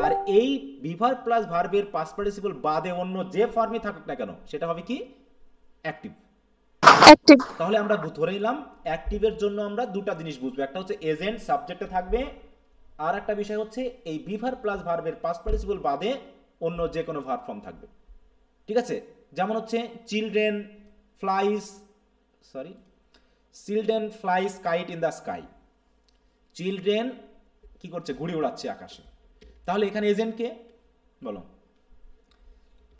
আর এই প্লাস ভার্বের পাস্ট পার্টিসিপল বাদে অন্য যে ফর্মই থাকুক না কেন সেটা হবে কি অ্যাক্টিভ তাহলে আমরা ধরে নিলাম অ্যাক্টিভের জন্য আমরা দুটো জিনিস বুঝবো একটা হচ্ছে এজেন্ট সাবজেক্টে থাকবে আর একটা বিষয় হচ্ছে এই বি প্লাস ভার্বের পাস্ট পার্টিসিপল বাদে অন্য যে কোনো ভার্ব ফর্ম থাকবে ঠিক আছে যেমন হচ্ছে children flies sorry children fly স্কাইট ইন দ্য স্কাই চিলড্রেন কি করছে ঘুড়ি উড়াচ্ছে আকাশে তাহলে এখানে এজেন্ট কে বলো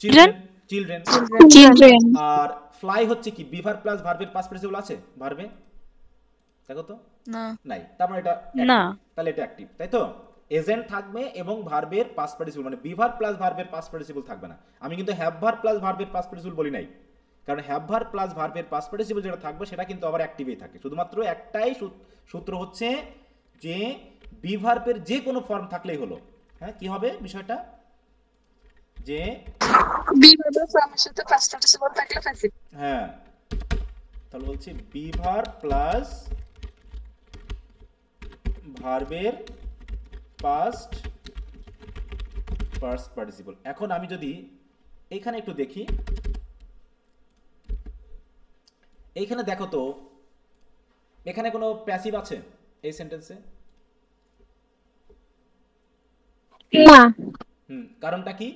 চিলড্রেন চিলড্রেন চিলড্রেন আর ফ্লাই হচ্ছে কি বিভার প্লাস ভার্বের পাস প্রেসিবল আছে ভার্বে দেখো তো না নাই তারপর মানে এটা না তাহলে এটা অ্যাকটিভ তাই তো এজেন্ট থাকবে এবং ভার্বের পাস পার্টিসিপল মানে বিভার প্লাস ভার্বের পাস পার্টিসিপল থাকবে না আমি কিন্তু হ্যাভ ভার্ব প্লাস ভার্বের পাস পার্টিসিপল বলি নাই কারণ হ্যাভ ভার প্লাস ভার্বের পাস্ট পার্টিসিপল যেটা থাকবে সেটা কিন্তু আবার অ্যাক্টিভেই থাকে শুধুমাত্র একটাই সূত্র হচ্ছে যে বি ভার্বের যে কোনো ফর্ম থাকলেই হলো হ্যাঁ কি হবে বিষয়টা যে বি ভার্বের ফর্মের সাথে পাস্ট পার্টিসিপল থাকলে প্যাসিভ হ্যাঁ তাহলে বলছি বি ভার প্লাস ভার্বের পাস্ট পার্স পার্টিসিপল এখন আমি যদি এখানে একটু দেখি এইখানে দেখো তো এখানে কোনো প্যাসিভ আছে এই সেন্টেন্সে না হুম কারণটা কি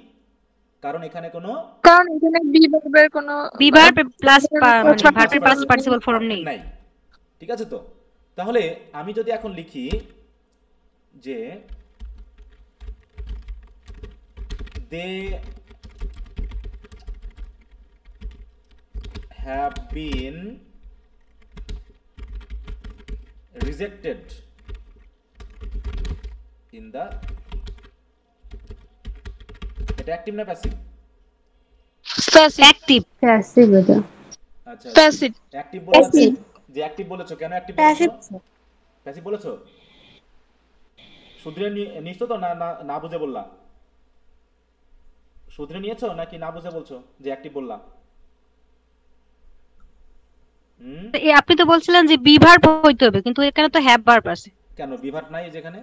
কারণ এখানে কোনো কারণ এখানে বি ভার্বের কোনো বি ভার্ব প্লাস মানে ভার্বের প্লাস পার্টিসিপল ফর্ম নেই নাই ঠিক আছে তো তাহলে আমি যদি এখন লিখি যে they have been rejected in the এটা অ্যাক্টিভ না প্যাসিভ অ্যাক্টিভ প্যাসিভ এটা আচ্ছা প্যাসিভ আচ্ছা। অ্যাক্টিভ বলেছো যে অ্যাক্টিভ বলেছো কেন অ্যাক্টিভ প্যাসিভ প্যাসিভ বলেছো শুধরে নিশ্চয় তো না না বুঝে বললা শুধরে নিয়েছো নাকি না বুঝে বলছো যে অ্যাক্টিভ বললা আপনি তো বলছিলেন যে বিভার হইতে হবে কিন্তু এখানে তো হ্যাভ ভার্ব আছে কেন বিভার নাই যেখানে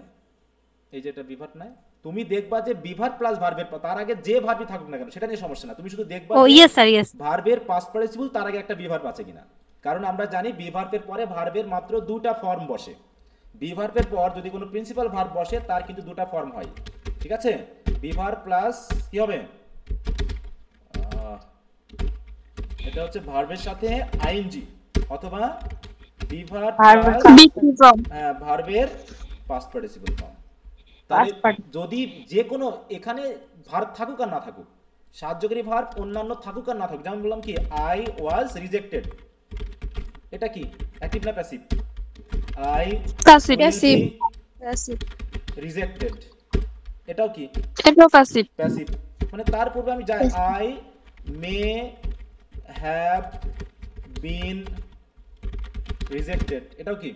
এই যে এটা বি নাই তুমি দেখবা যে বিভার প্লাস ভার্বের তার আগে যে ভার্বই থাকুক না কেন সেটা নিয়ে সমস্যা না তুমি শুধু দেখবা ও ইয়েস স্যার ইয়েস ভার্বের পাস্ট পার্টিসিপল তার আগে একটা বি আছে কিনা কারণ আমরা জানি বি পরে ভার্বের মাত্র দুটা ফর্ম বসে বি পর যদি কোনো প্রিন্সিপাল ভার্ব বসে তার কিন্তু দুটা ফর্ম হয় ঠিক আছে বিভার প্লাস কি হবে এটা হচ্ছে ভার্বের সাথে আইএনজি অথবা ভার্বের পাস্ট পার্টিসিপল ফর্ম তাহলে যদি যে কোনো এখানে ভার্ব থাকুক আর না থাকুক সাহায্যকারী ভার্ব অন্যান্য থাকুক আর না থাকুক যেমন বললাম কি আই ওয়াজ রিজেক্টেড এটা কি অ্যাক্টিভ না passive I passive passive rejected এটাও কি এটাও প্যাসিভ প্যাসিভ মানে তার পূর্বে আমি যাই I may have been rejected এটাও কি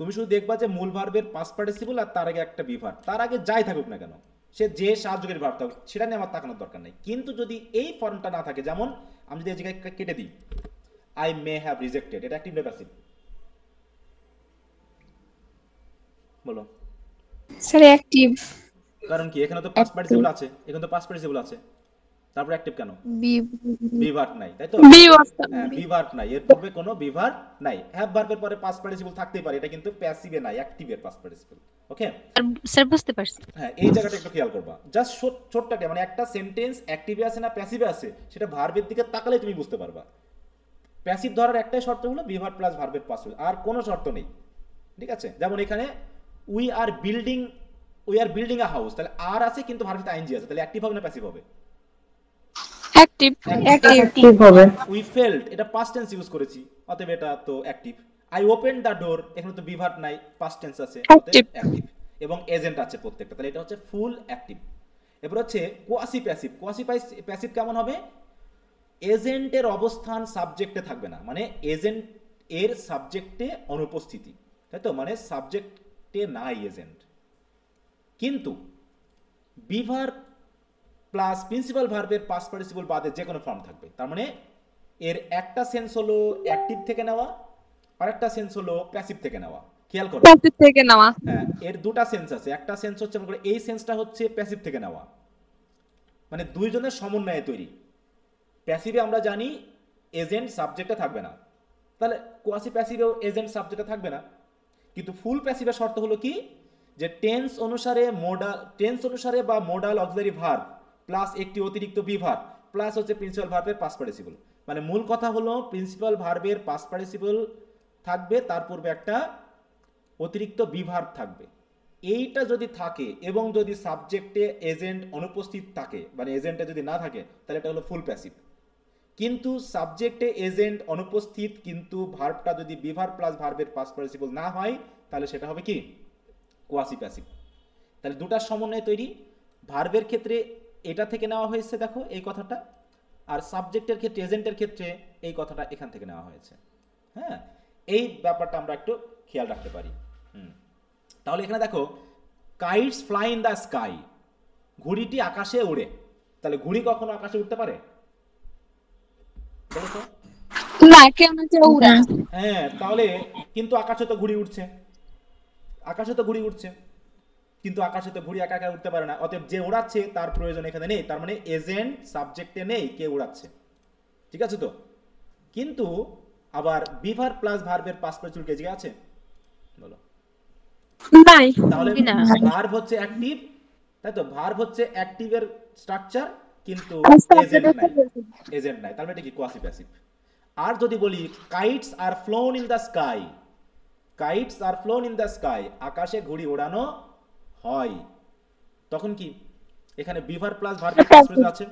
তুমি শুধু দেখবা যে মূল ভার্বের পাস্ট পার্টিসিপল আর তার আগে একটা বি তার আগে যাই থাকুক না কেন সে যে সাহায্যকারী ভার্ব থাকুক সেটা নিয়ে আমার তাকানোর দরকার নেই কিন্তু যদি এই ফর্মটা না থাকে যেমন আমি যদি এই জায়গায় কেটে দিই আই মে হ্যাভ রিজেক্টেড এটা অ্যাক্টিভ না বলো স্যার অ্যাক্টিভ কারণ কি এখানে তো পাস্ট পার্টিসিপল আছে এখানে তো পাস্ট পার্টিসিপল আছে তারপরে অ্যাক্টিভ কেন বিভার্ট নাই তাই তো বিভার্ট হ্যাঁ, নাই এর পূর্বে কোনো বিভার্ট নাই হ্যাভ ভার্বের পরে পাস্ট পার্টিসিপল থাকতেই পারে এটা কিন্তু প্যাসিভে নাই অ্যাক্টিভের পাস্ট পার্টিসিপল ওকে স্যার বুঝতে পারছি হ্যাঁ এই জায়গাটা একটু খেয়াল করবা জাস্ট ছোট্টটা মানে একটা সেন্টেন্স অ্যাক্টিভে আছে না প্যাসিভে আছে সেটা ভার্বের দিকে তাকালে তুমি বুঝতে পারবা প্যাসিভ ধরার একটাই শর্ত হলো বিভার্ট প্লাস ভার্বের পাস্ট আর কোনো শর্ত নেই ঠিক আছে যেমন এখানে we are building we are building a house তাহলে আর আছে কিন্তু ভার্বের আইনজি আছে তাহলে অ্যাক্টিভ হবে না প্যাসিভ হবে হবে উই এটা পাস্ট টেন্স ইউজ করেছি অতএব এটা তো আই ওপেন দা ডোর এখানে তো নাই পাস্ট টেন্স আছে এবং এজেন্ট আছে প্রত্যেকটা তাহলে এটা হচ্ছে ফুল হচ্ছে কোয়াসি প্যাসিভ কোয়াসি প্যাসিভ কেমন হবে এজেন্টের অবস্থান সাবজেক্টে থাকবে না মানে এজেন্ট এর সাবজেক্টে অনুপস্থিতি তাই তো মানে সাবজেক্টে নাই এজেন্ট কিন্তু বিভার প্লাস প্রিন্সিপাল ভার্বের পাস পার্টিসিপল বাদে যে কোনো ফর্ম থাকবে তার মানে এর একটা সেন্স হলো অ্যাক্টিভ থেকে নেওয়া আর একটা সেন্স হলো প্যাসিভ থেকে নেওয়া খেয়াল করো প্যাসিভ থেকে নেওয়া হ্যাঁ এর দুটো সেন্স আছে একটা সেন্স হচ্ছে মনে এই সেন্সটা হচ্ছে প্যাসিভ থেকে নেওয়া মানে দুইজনের সমন্বয়ে তৈরি প্যাসিভে আমরা জানি এজেন্ট সাবজেক্টে থাকবে না তাহলে কোয়াসি প্যাসিভেও এজেন্ট সাবজেক্টে থাকবে না কিন্তু ফুল প্যাসিভের শর্ত হলো কি যে টেন্স অনুসারে মোডাল টেন্স অনুসারে বা মোডাল অক্সিলারি ভার্ব প্লাস একটি অতিরিক্ত বিভার প্লাস হচ্ছে প্রিন্সিপাল ভার্বের পাস পার্টিসিপল মানে মূল কথা হলো প্রিন্সিপাল ভার্বের পাস পার্টিসিপল থাকবে তার পূর্বে একটা অতিরিক্ত বিভার থাকবে এইটা যদি থাকে এবং যদি সাবজেক্টে এজেন্ট অনুপস্থিত থাকে মানে এজেন্টে যদি না থাকে তাহলে এটা হলো ফুল প্যাসিভ কিন্তু সাবজেক্টে এজেন্ট অনুপস্থিত কিন্তু ভার্বটা যদি বিভার প্লাস ভার্বের পাস পার্টিসিপল না হয় তাহলে সেটা হবে কি কোয়াসি প্যাসিভ তাহলে দুটার সমন্বয়ে তৈরি ভার্বের ক্ষেত্রে এটা থেকে নেওয়া হয়েছে দেখো এই কথাটা আর সাবজেক্টের ক্ষেত্রে এজেন্টের ক্ষেত্রে এই কথাটা এখান থেকে নেওয়া হয়েছে হ্যাঁ এই ব্যাপারটা আমরা একটু খেয়াল রাখতে পারি হুম তাহলে এখানে দেখো kites fly in the sky ঘুড়িটি আকাশে উড়ে তাহলে ঘুড়ি কখনো আকাশে উঠতে পারে হ্যাঁ তাহলে কিন্তু আকাশে তো ঘুড়ি উঠছে আকাশে তো ঘুড়ি উঠছে কিন্তু আকাশে তো ঘুড়ি একা একা উঠতে পারে না অতএব যে উড়াচ্ছে তার প্রয়োজন এখানে নেই তার মানে এজেন্ট সাবজেক্টে নেই কে উড়াচ্ছে ঠিক আছে তো কিন্তু আবার বিভার প্লাস ভার্বের পাস পেচুল কেজি আছে বলো নাই তাহলে ভার্ব হচ্ছে অ্যাক্টিভ তাই তো ভার্ব হচ্ছে এর স্ট্রাকচার কিন্তু এজেন্ট নাই এজেন্ট নাই তার মানে এটা কি কোয়াসি প্যাসিভ আর যদি বলি kites are flown in the sky kites are flown in the sky আকাশে ঘুড়ি ওড়ানো হয় তখন কি এখানে বিভার প্লাস হ্যাঁ, ভার আছে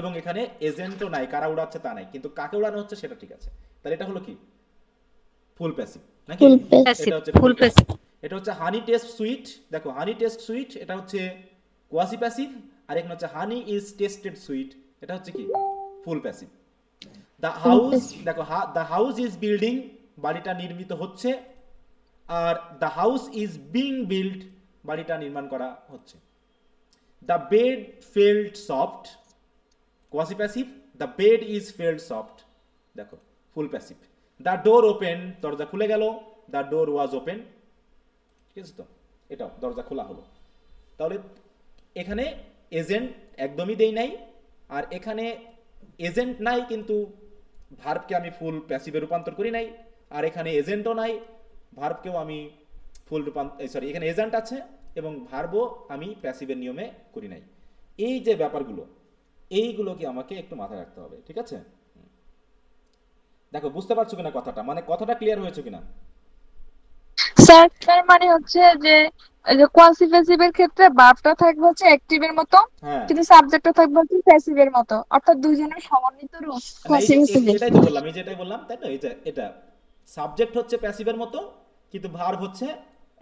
এবং এখানে এজেন্টও নাই কারা উড়াচ্ছে তা নাই কিন্তু কাকে উড়ানো হচ্ছে সেটা ঠিক আছে তাহলে এটা হলো কি ফুল প্যাসিভ নাকি ফুল প্যাসিভ এটা হচ্ছে হানি টেস্ট সুইট দেখো হানি টেস্ট সুইট এটা হচ্ছে কোয়াসি প্যাসিভ আর এখানে হচ্ছে হানি ইজ টেস্টেড সুইট এটা হচ্ছে কি ফুল প্যাসিভ দ্য হাউস দেখো দা হাউস ইজ বিল্ডিং বাড়িটা নির্মিত হচ্ছে আর the house is being build বাড়িটা নির্মাণ করা হচ্ছে the bed felt soft quasi passive the bed is felt soft দেখো full passive the door open দরজা খুলে গেল দ্য ডোর ওয়াজ ওপেন ঠিক আছে তো এটাও দরজা খোলা হলো তাহলে এখানে এজেন্ট একদমই দেই নাই আর এখানে এজেন্ট নাই কিন্তু ভার্বকে আমি ফুল প্যাসিভে রূপান্তর করি নাই আর এখানে এজেন্টও নাই ভার্বকেও আমি ফুল রূপান্তর সরি এখানে এজেন্ট আছে এবং ভার্বও আমি প্যাসিভের নিয়মে করি নাই এই যে ব্যাপারগুলো এইগুলোকে আমাকে একটু মাথায় রাখতে হবে ঠিক আছে দেখো বুঝতে পারছো কিনা কথাটা মানে কথাটা ক্লিয়ার হয়েছে কিনা স্যার স্যার মানে হচ্ছে যে যে ক্ষেত্রে থাকবে হচ্ছে অ্যাক্টিভের মতো হ্যাঁ। কিন্তু সাবজেক্টটা থাকবে হচ্ছে প্যাসিভের মতো অর্থাৎ দুইজনের সমন্বিত রূপ কোয়াসিফেসিভ এটাই তো বললাম এই যেটাই বললাম তাই না এটা এটা সাবজেক্ট হচ্ছে প্যাসিভের মতো কিন্তু ভার্ব হচ্ছে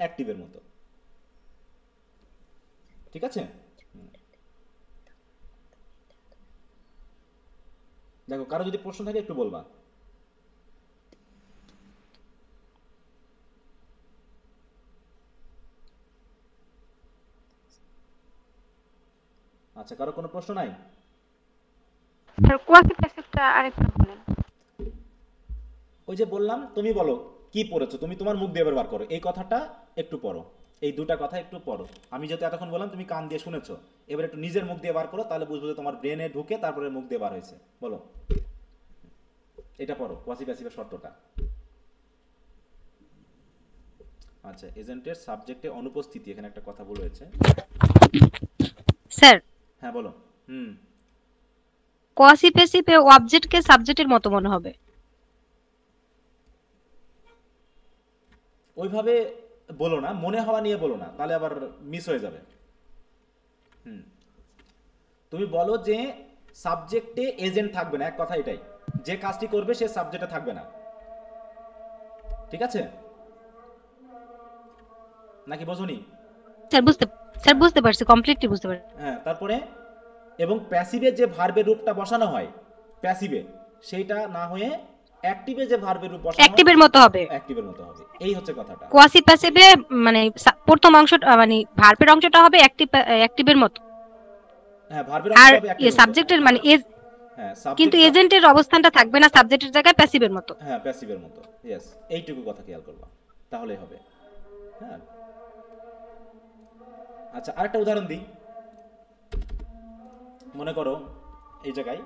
অ্যাক্টিভের মতো ঠিক আছে দেখো কারো যদি প্রশ্ন থাকে একটু বলবা আচ্ছা কারো কোনো প্রশ্ন নাই ওই যে বললাম তুমি বলো কি পড়েছো তুমি তোমার মুখ দিয়ে এবার বার করো এই কথাটা একটু পড়ো এই দুটা কথা একটু পড়ো আমি যেহেতু এতক্ষণ বললাম তুমি কান দিয়ে শুনেছ এবার একটু নিজের মুখ দিয়ে বার করো তাহলে বুঝবো যে তোমার ব্রেনে ঢুকে তারপরে মুখ দিয়ে বার হয়েছে বলো এটা পড়ো ওয়াসিফ আসিফের শর্তটা আচ্ছা এজেন্টের সাবজেক্টে অনুপস্থিতি এখানে একটা কথা ভুল হয়েছে স্যার হ্যাঁ বলো হুম কোয়াসি পেসিপে অবজেক্টকে সাবজেক্টের মতো মনে হবে ওইভাবে বলো না মনে হওয়া নিয়ে বলো না তাহলে আবার মিস হয়ে যাবে হুম তুমি বলো যে সাবজেক্টে এজেন্ট থাকবে না এক কথা এটাই যে কাজটি করবে সে সাবজেক্টে থাকবে না ঠিক আছে নাকি বোঝনি স্যার বুঝতে স্যার বুঝতে পারছি কমপ্লিটলি বুঝতে পারছি হ্যাঁ তারপরে এবং প্যাসিভে যে ভার্বের রূপটা বসানো হয় প্যাসিভে সেইটা না হয়ে অ্যাক্টিভে যে ভার্বের রূপ বসানো অ্যাক্টিভের মতো হবে অ্যাক্টিভের মতো হবে এই হচ্ছে কথাটা কোয়াসি প্যাসিভে মানে প্রথম অংশটা মানে ভার্বের অংশটা হবে অ্যাক্টিভ অ্যাক্টিভের মতো হ্যাঁ ভার্বের অংশটা হবে অ্যাক্টিভ আর সাবজেক্টের মানে এজ হ্যাঁ, কিন্তু এজেন্টের অবস্থানটা থাকবে না সাবজেক্টের জায়গায় প্যাসিভের মতো হ্যাঁ প্যাসিভের মতো यस এইটুকু কথা খেয়াল করলাম তাহলে হবে হ্যাঁ আচ্ছা আরেকটা উদাহরণ দিই মনে করো এই জায়গায়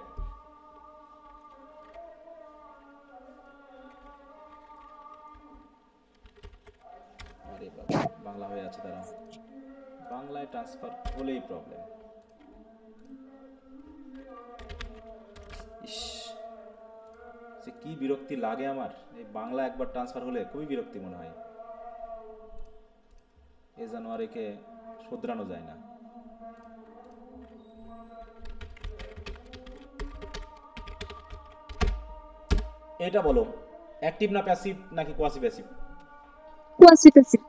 দেখতেই পাবে বাংলা হয়ে আছে তারা বাংলায় ট্রান্সফার হলেই প্রবলেম সে কি বিরক্তি লাগে আমার এই বাংলা একবার ট্রান্সফার হলে খুবই বিরক্তি মনে হয় এ জানুয়ারিকে শোধরানো যায় না এটা বলো অ্যাক্টিভ না প্যাসিভ নাকি quasi passive quasi passive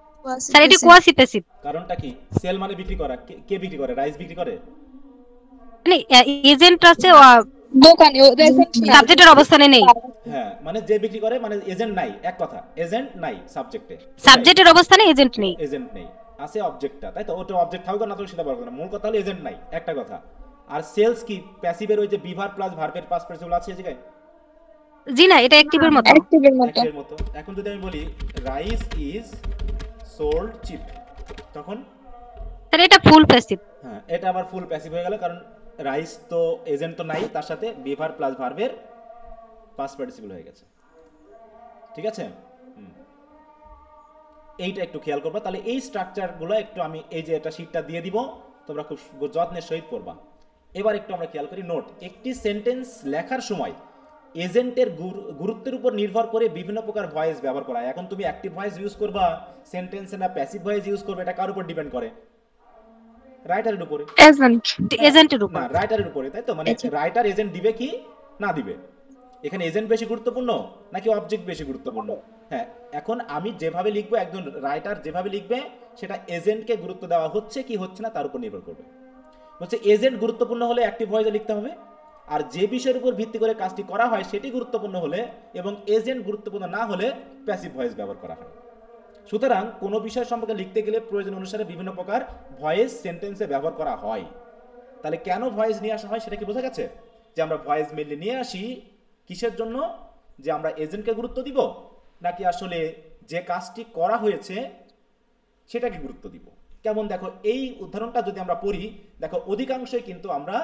sir এটা কোয়াসিপেসিপ কারণটা কি সেল মানে বিক্রি করা কে বিক্রি করে রাইস বিক্রি করে মানে এজেন্ট আছে দোকানে সাবজেক্টের অবস্থানে নেই হ্যাঁ মানে যে বিক্রি করে মানে এজেন্ট নাই এক কথা এজেন্ট নাই সাবজেক্টে সাবজেক্টের অবস্থানে এজেন্ট নেই এজেন্ট নেই আছে অবজেক্টটা তাই তো ওটা অবজেক্ট থাকুক না তো সেটা বলবো না মূল কথা হলো এজেন্ট নাই একটা কথা আর সেলস কি প্যাসিভের ওই যে বিভার প্লাস ভার্বের পাস্ট পার্টিসিপল আছে এই জায়গায় জি না এটা অ্যাক্টিভের মতো অ্যাক্টিভের মতো এখন যদি আমি বলি রাইস ইজ সোল্ড চিপ তখন তাহলে এটা ফুল প্যাসিভ হ্যাঁ এটা আবার ফুল প্যাসিভ হয়ে গেল কারণ রাইস তো এজেন্ট তো নাই তার সাথে বিভার প্লাস ভার্বের পাস্ট পার্টিসিপল হয়ে গেছে ঠিক আছে এইটা একটু খেয়াল করবা তাহলে এই স্ট্রাকচারগুলো একটু আমি এই যে এটা শীটটা দিয়ে দিব তোমরা খুব যত্নের সহিত করবা এবার একটু আমরা খেয়াল করি নোট একটি সেন্টেন্স লেখার সময় এজেন্টের গুরুত্বের উপর নির্ভর করে বিভিন্ন প্রকার ভয়েস ব্যবহার করা এখন তুমি অ্যাক্টিভ ভয়েস ইউজ করবা সেন্টেন্সে না প্যাসিভ ভয়েস ইউজ করবে এটা কার উপর ডিপেন্ড করে রাইটারের উপরে এজেন্ট এজেন্টের উপর না রাইটারের উপরে তাই তো মানে রাইটার এজেন্ট দিবে কি না দিবে এখানে এজেন্ট বেশি গুরুত্বপূর্ণ নাকি অবজেক্ট বেশি গুরুত্বপূর্ণ হ্যাঁ এখন আমি যেভাবে লিখবো একজন রাইটার যেভাবে লিখবে সেটা এজেন্টকে গুরুত্ব দেওয়া হচ্ছে কি হচ্ছে না তার উপর নির্ভর করবে বলছে এজেন্ট গুরুত্বপূর্ণ হলে অ্যাক্টিভ ভয়েসে লিখতে হবে আর যে বিষয়ের উপর ভিত্তি করে কাজটি করা হয় সেটি গুরুত্বপূর্ণ হলে এবং এজেন্ট গুরুত্বপূর্ণ না হলে প্যাসিভ ভয়েস ব্যবহার করা হয় সুতরাং কোনো বিষয় সম্পর্কে লিখতে গেলে প্রয়োজন অনুসারে বিভিন্ন প্রকার ভয়েস সেন্টেন্সে ব্যবহার করা হয় তাহলে কেন ভয়েস নিয়ে আসা হয় সেটা কি বোঝা গেছে যে আমরা ভয়েস মেনলি নিয়ে আসি কিসের জন্য যে আমরা এজেন্টকে গুরুত্ব দিব নাকি আসলে যে কাজটি করা হয়েছে সেটাকে গুরুত্ব দিব কেমন দেখো এই উদাহরণটা যদি আমরা পড়ি দেখো অধিকাংশই কিন্তু আমরা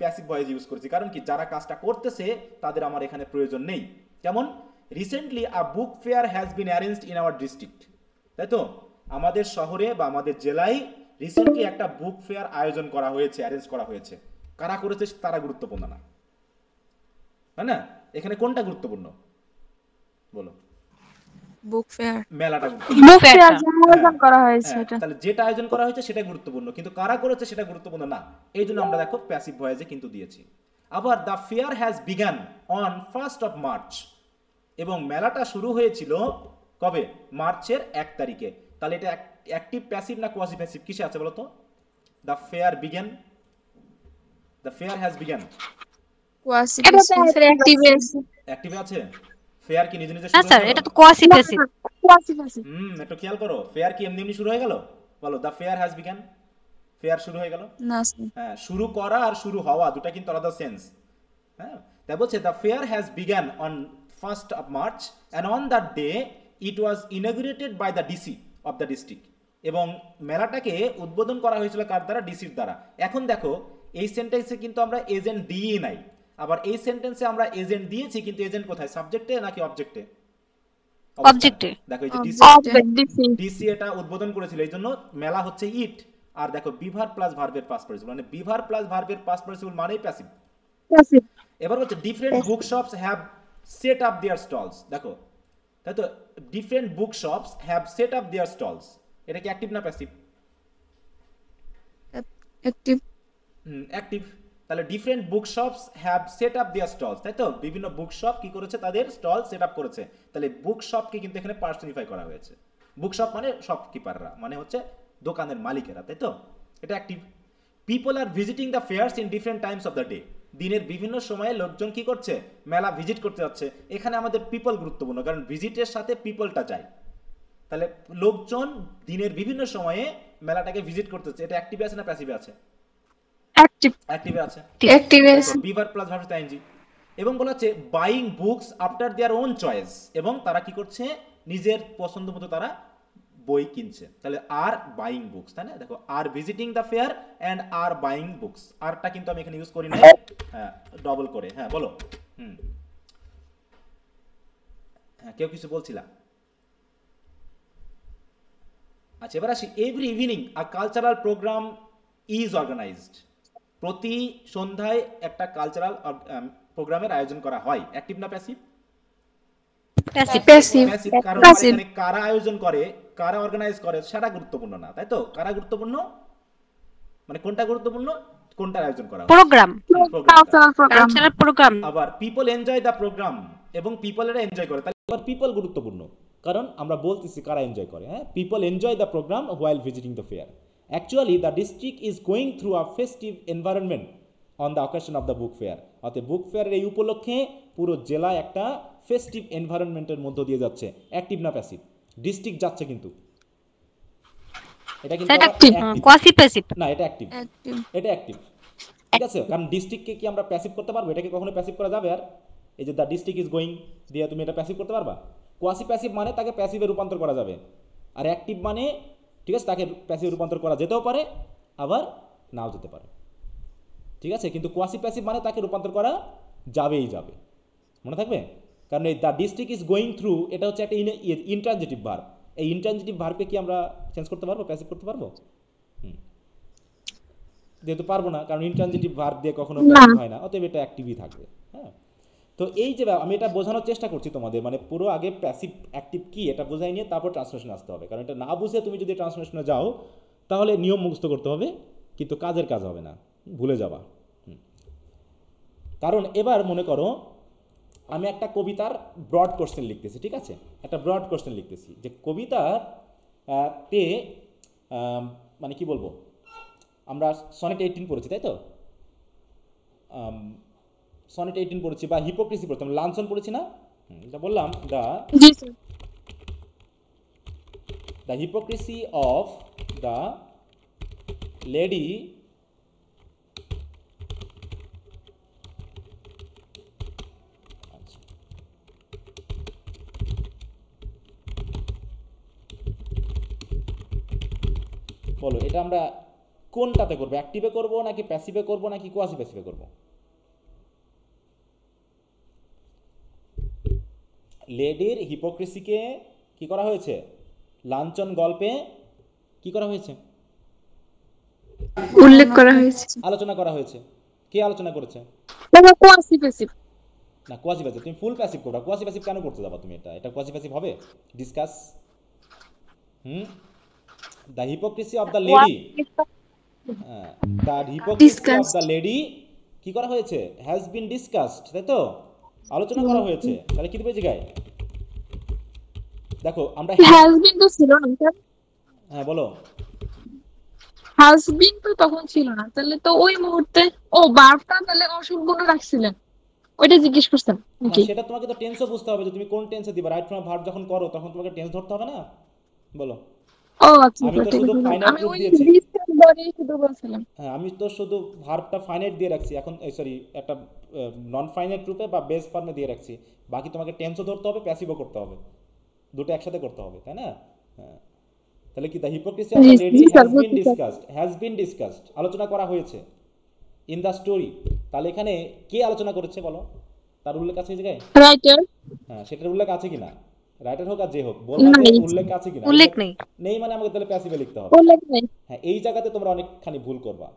প্যাসিভ ভয়েস ইউজ করছি কারণ কি যারা কাজটা করতেছে তাদের আমার এখানে প্রয়োজন নেই যেমন recently a book fair has been arranged in our district তাই তো আমাদের শহরে বা আমাদের জেলায় রিসেন্টলি একটা বুক ফেয়ার আয়োজন করা হয়েছে অ্যারেঞ্জ করা হয়েছে কারা করেছে তারা গুরুত্বপূর্ণ না তাই না এখানে কোনটা গুরুত্বপূর্ণ বলো বুক ফেয়ার হ্যাঁ, তাহলে যেটা আয়োজন করা হয়েছে সেটা গুরুত্বপূর্ণ কিন্তু কারা করেছে সেটা গুরুত্বপূর্ণ না এই জন্য আমরা দেখো প্যাসিভ ভয়েসে কিন্তু দিয়েছি আবার the fair has begun on first of March এবং মেলাটা শুরু হয়েছিল কবে মার্চের এক তারিখে তাহলে এটা অ্যাক্টিভ প্যাসিভ না কোয়াসি প্যাসিভ কিসে আছে বলতো the fair begun the fair has begun quasi passive active আছে ফেয়ার কি নিজে নিজে হ্যাঁ শুরু স্যার এটা তো কোয়াসি কোয়াসিফেসিভ হুম একটু খেয়াল করো ফেয়ার কি এমনি এমনি শুরু হয়ে গেল বলো the fair has begun fair শুরু হয়ে গেল না হ্যাঁ শুরু করা আর শুরু হওয়া দুটো কিন্তু আলাদা সেন্স হ্যাঁ তাই বলছে the fair has begun on first of March and on the day it was inaugurated by the DC of the district এবং মেলাটাকে উদ্বোধন করা হয়েছিল কার দ্বারা ডিসির দ্বারা এখন দেখো এই সেন্টেন্সে কিন্তু আমরা এজেন্ট দিয়েই নাই আবার এই সেন্টেন্সে আমরা এজেন্ট দিয়েছি কিন্তু এজেন্ট কোথায় সাবজেক্টে নাকি অবজেক্টে অবজেক্টে দেখো এই যে ডিসি ডিসি এটা উদ্বোধন করেছিল এইজন্য মেলা হচ্ছে ইট আর দেখো বিভার প্লাস ভার্বের পাস পার্টিসিপল মানে বিভার প্লাস ভার্বের পাস পার্টিসিপল মানেই প্যাসিভ প্যাসিভ এবার হচ্ছে different book shops have set up their stalls দেখো তাই তো different book shops have set up their stalls এটা কি অ্যাকটিভ না প্যাসিভ অ্যাকটিভ হুম অ্যাকটিভ তাহলে different book shops have set up their stall তাই তো বিভিন্ন বুক শপ কি করেছে তাদের স্টল সেট আপ করেছে তাহলে বুক শপকে কিন্তু এখানে পার্সনিফাই করা হয়েছে বুক শপ মানে শপকিপাররা মানে হচ্ছে দোকানের মালিকেরা তাই তো এটা active people are visiting the fairs in different times of the day দিনের বিভিন্ন সময়ে লোকজন কি করছে মেলা ভিজিট করতে যাচ্ছে এখানে আমাদের পিপল গুরুত্বপূর্ণ কারণ ভিজিটের সাথে পিপলটা যায় তাহলে লোকজন দিনের বিভিন্ন সময়ে মেলাটাকে ভিজিট করতেছে এটা অ্যাক্টিভে আছে না প্যাসিভে আছে এবং বলা আছে buying books after their own choice এবং তারা কি করছে নিজের পছন্দ মতো তারা বই কিনছে তাহলে আর বাইং বুকস তাই না দেখো are visiting the fair and are buying books আরটা কিন্তু আমি এখানে ইউজ করি না হ্যাঁ ডবল করে হ্যাঁ বলো হুম হ্যাঁ কেউ কিছু বলছিলা আচ্ছা এবার আসি every evening a cultural programme is organised প্রতি সন্ধ্যায় একটা কালচারাল প্রোগ্রামের um, um, আয়োজন করা হয় অ্যাক্টিভ না প্যাসিভ কারা আয়োজন করে কারা অর্গানাইজ করে সেটা গুরুত্বপূর্ণ না তাই তো কারা গুরুত্বপূর্ণ মানে কোনটা গুরুত্বপূর্ণ কোনটা আয়োজন করা প্রোগ্রাম কালচারাল প্রোগ্রাম আবার পিপল এনজয় দা প্রোগ্রাম এবং পিপল পিপলেরা এনজয় করে তাহলে এবার পিপল গুরুত্বপূর্ণ কারণ আমরা বলতেছি কারা এনজয় করে হ্যাঁ people enjoy the programme while visiting the fair actually the district is going through a festive environment on the occasion of the book fair অর্থাৎ বুক ফেয়ারের এই উপলক্ষে পুরো জেলা একটা ফেস্টিভ এনভায়রনমেন্টের মধ্য দিয়ে যাচ্ছে অ্যাক্টিভ না প্যাসিভ ডিস্ট্রিক্ট যাচ্ছে কিন্তু এটা কিন্তু কোয়াসি প্যাসিভ না এটা অ্যাক্টিভ এটা অ্যাক্টিভ ঠিক আছে কারণ ডিস্ট্রিক্টকে কি আমরা প্যাসিভ করতে পারবো এটাকে কখনো প্যাসিভ করা যাবে আর এই যে দ্য ডিস্ট্রিক্ট ইজ গোয়িং দিয়ে তুমি এটা প্যাসিভ করতে পারবা কোয়াসি প্যাসিভ মানে তাকে প্যাসিভে রূপান্তর করা যাবে আর অ্যাক্টিভ মানে ঠিক আছে তাকে প্যাসিভ রূপান্তর করা যেতেও পারে আবার নাও যেতে পারে ঠিক আছে কিন্তু কোয়াসি প্যাসিভ মানে তাকে রূপান্তর করা যাবেই যাবে মনে থাকবে কারণ এই the district is going through এটা হচ্ছে একটা ইন্ট্রানজিটিভ ইয়ে, ভার্ব এই ইন্ট্রানজিটিভ ভার্বকে কি আমরা চেঞ্জ করতে পারবো প্যাসিভ করতে পারবো যেহেতু পারবো না কারণ ইন্ট্রানজিটিভ ভার্ব দিয়ে কখনো হয় না অতএব এটা অ্যাক্টিভই থাকবে হ্যাঁ তো এই যে আমি এটা বোঝানোর চেষ্টা করছি তোমাদের মানে পুরো আগে প্যাসিভ অ্যাক্টিভ কি এটা বোঝাই নিয়ে তারপর ট্রান্সলেশন আসতে হবে কারণ এটা না বুঝে তুমি যদি ট্রান্সলেশনে যাও তাহলে নিয়ম মুখস্থ করতে হবে কিন্তু কাজের কাজ হবে না ভুলে যাবা কারণ এবার মনে করো আমি একটা কবিতার ব্রড কোশ্চেন লিখতেছি ঠিক আছে একটা ব্রড কোশ্চেন লিখতেছি যে কবিতার তে মানে কি বলবো আমরা সনেট এইটিন পড়েছি তাই তো সনেট এইটিন পড়েছি বা হিপোক্রেসি পড়তাম লাঞ্ছন পড়েছি না এটা বললাম the the hypocrisy of the lady বলো এটা আমরা কোনটাতে করবো অ্যাক্টিভে করবো নাকি প্যাসিভে করবো নাকি কোয়াসি প্যাসিভে করবো লেডির হিপোক্রেসিকে কি করা হয়েছে লাঞ্চন গল্পে কি করা হয়েছে উল্লেখ করা হয়েছে আলোচনা করা হয়েছে কে আলোচনা করেছে না কোয়াসি প্যাসিভ তুমি ফুল প্যাসিভ করবা কোয়াসি প্যাসিভ কেন করতে যাবা তুমি এটা এটা কোয়াসি প্যাসিভ হবে discuss hmm the hypocrisy of the lady the hypocrisy of the lady কি করা হয়েছে হ্যাজ বিন ডিসকাসড তাই তো আলোচনা করা হয়েছে তাহলে কি দেবে জিগায় দেখো আমরা হ্যাজ বিন তো ছিল না স্যার হ্যাঁ বলো হ্যাজ বিন তো তখন ছিল না তাহলে তো ওই মুহূর্তে ও বারটা তাহলে অসম্পূর্ণ রাখছিলেন ওইটা জিজ্ঞেস করছেন হ্যাঁ, সেটা তোমাকে তো টেন্সও বুঝতে হবে যে তুমি কোন টেন্সে দিবা রাইট ফ্রম ভার্ব যখন করো তখন তোমাকে টেন্স ধরতে হবে না বলো ও আচ্ছা আমি তো শুধু ফাইনাল দিয়েছি হ্যাঁ, আমি তো শুধু ভার্বটা ফাইনাইট দিয়ে রাখছি এখন সরি একটা নন ফাইনাইট রূপে বা বেস ফর্মে দিয়ে রাখছি বাকি তোমাকে টেন্সও ধরতে হবে প্যাসিভও করতে হবে দুটো একসাথে করতে হবে তাই না হ্যাঁ। তাহলে কি the hypocrisy of the lady has been discussed has been discussed আলোচনা করা হয়েছে ইন দ্য স্টোরি তাহলে এখানে কে আলোচনা করেছে বলো তার উল্লেখ আছে এই জায়গায় রাইটার হ্যাঁ সেটার উল্লেখ আছে কিনা রাইটার হোক আর যে হোক উল্লেখ আছে কিনা উল্লেখ নেই নেই মানে আমাকে তাহলে প্যাসিভে লিখতে হবে উল্লেখ নেই হ্যাঁ এই জায়গাতে তোমরা অনেকখানি ভুল করবা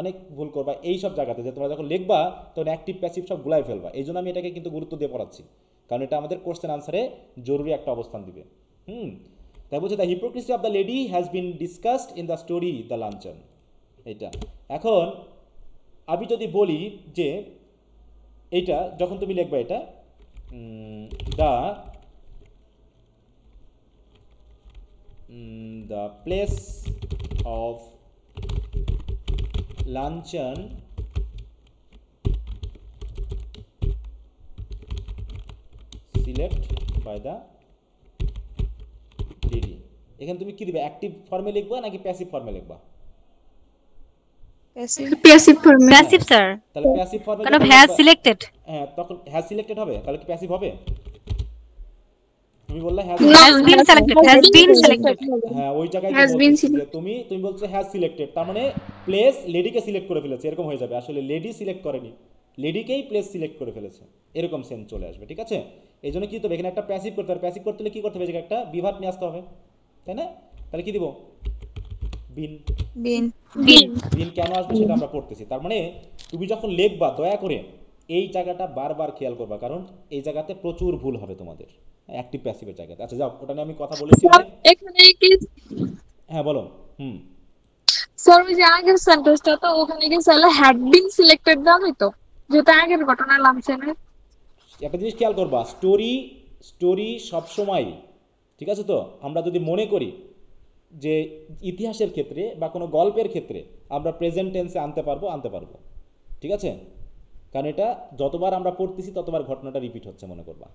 অনেক ভুল করবা এই সব জায়গাতে যে তোমরা যখন লিখবা তখন অ্যাক্টিভ প্যাসিভ সব গুলাই ফেলবা এই আমি এটাকে কিন্তু গুরুত্ব দিয়ে পড়াচ্ছি কারণ এটা আমাদের কোশ্চেন আনসারে জরুরি একটা অবস্থান দিবে হুম তাই বলছে the hypocrisy of the lady has been discussed in the story the luncheon এটা এখন আমি যদি বলি যে এইটা যখন তুমি লিখবা এটা the mm, the place of luncheon select by the DD এখানে তুমি কি দিবে অ্যাক্টিভ ফর্মে লিখবা নাকি প্যাসিভ ফর্মে লিখবা প্যাসিভ ফর্মে প্যাসিভ স্যার তাহলে প্যাসিভ ফর্মে কারণ হ্যাজ সিলেক্টেড হ্যাঁ তখন হ্যাজ সিলেক্টেড হবে তাহলে কি প্যাসিভ হবে তুমি বললে has been selected has been selected হ্যাঁ ওই জায়গায় তুমি তুমি বলছো হ্যাজ সিলেক্টেড তার মানে প্লেস লেডিকে সিলেক্ট করে ফেলেছে এরকম হয়ে যাবে আসলে লেডি সিলেক্ট করেনি লেডিকেই প্লেস সিলেক্ট করে ফেলেছে এরকম সেন্স চলে আসবে ঠিক আছে এই জন্য কী তবে এখানে একটা প্যাসিভ করতে হবে প্যাসিভ করতে হলে কী করতে হবে এখানে একটা বিভাগ নিয়ে আসতে হবে তাই না তাহলে কি দিব বিন বিন বিন কেন আসবে সেটা আমরা পড়তেছি তার মানে তুমি যখন লিখবা দয়া করে এই জায়গাটা বারবার খেয়াল করবা কারণ এই জায়গাতে প্রচুর ভুল হবে তোমাদের অ্যাক্টিভ প্যাসিভের জায়গাতে আচ্ছা যাও ওটা নিয়ে আমি কথা বলেছি এখানে কি হ্যাঁ বলো হুম স্যার ওই যে আগের সেন্টেন্সটা তো ওখানে কি স্যার হ্যাড বিন সিলেক্টেড দেওয়া হয়তো যেটা আগের ঘটনা লামছেনে একটা জিনিস খেয়াল করবা স্টোরি স্টোরি সব সময় ঠিক আছে তো আমরা যদি মনে করি যে ইতিহাসের ক্ষেত্রে বা কোনো গল্পের ক্ষেত্রে আমরা প্রেজেন্ট টেন্সে আনতে পারবো আনতে পারবো ঠিক আছে কারণ এটা যতবার আমরা পড়তেছি ততবার ঘটনাটা রিপিট হচ্ছে মনে করবা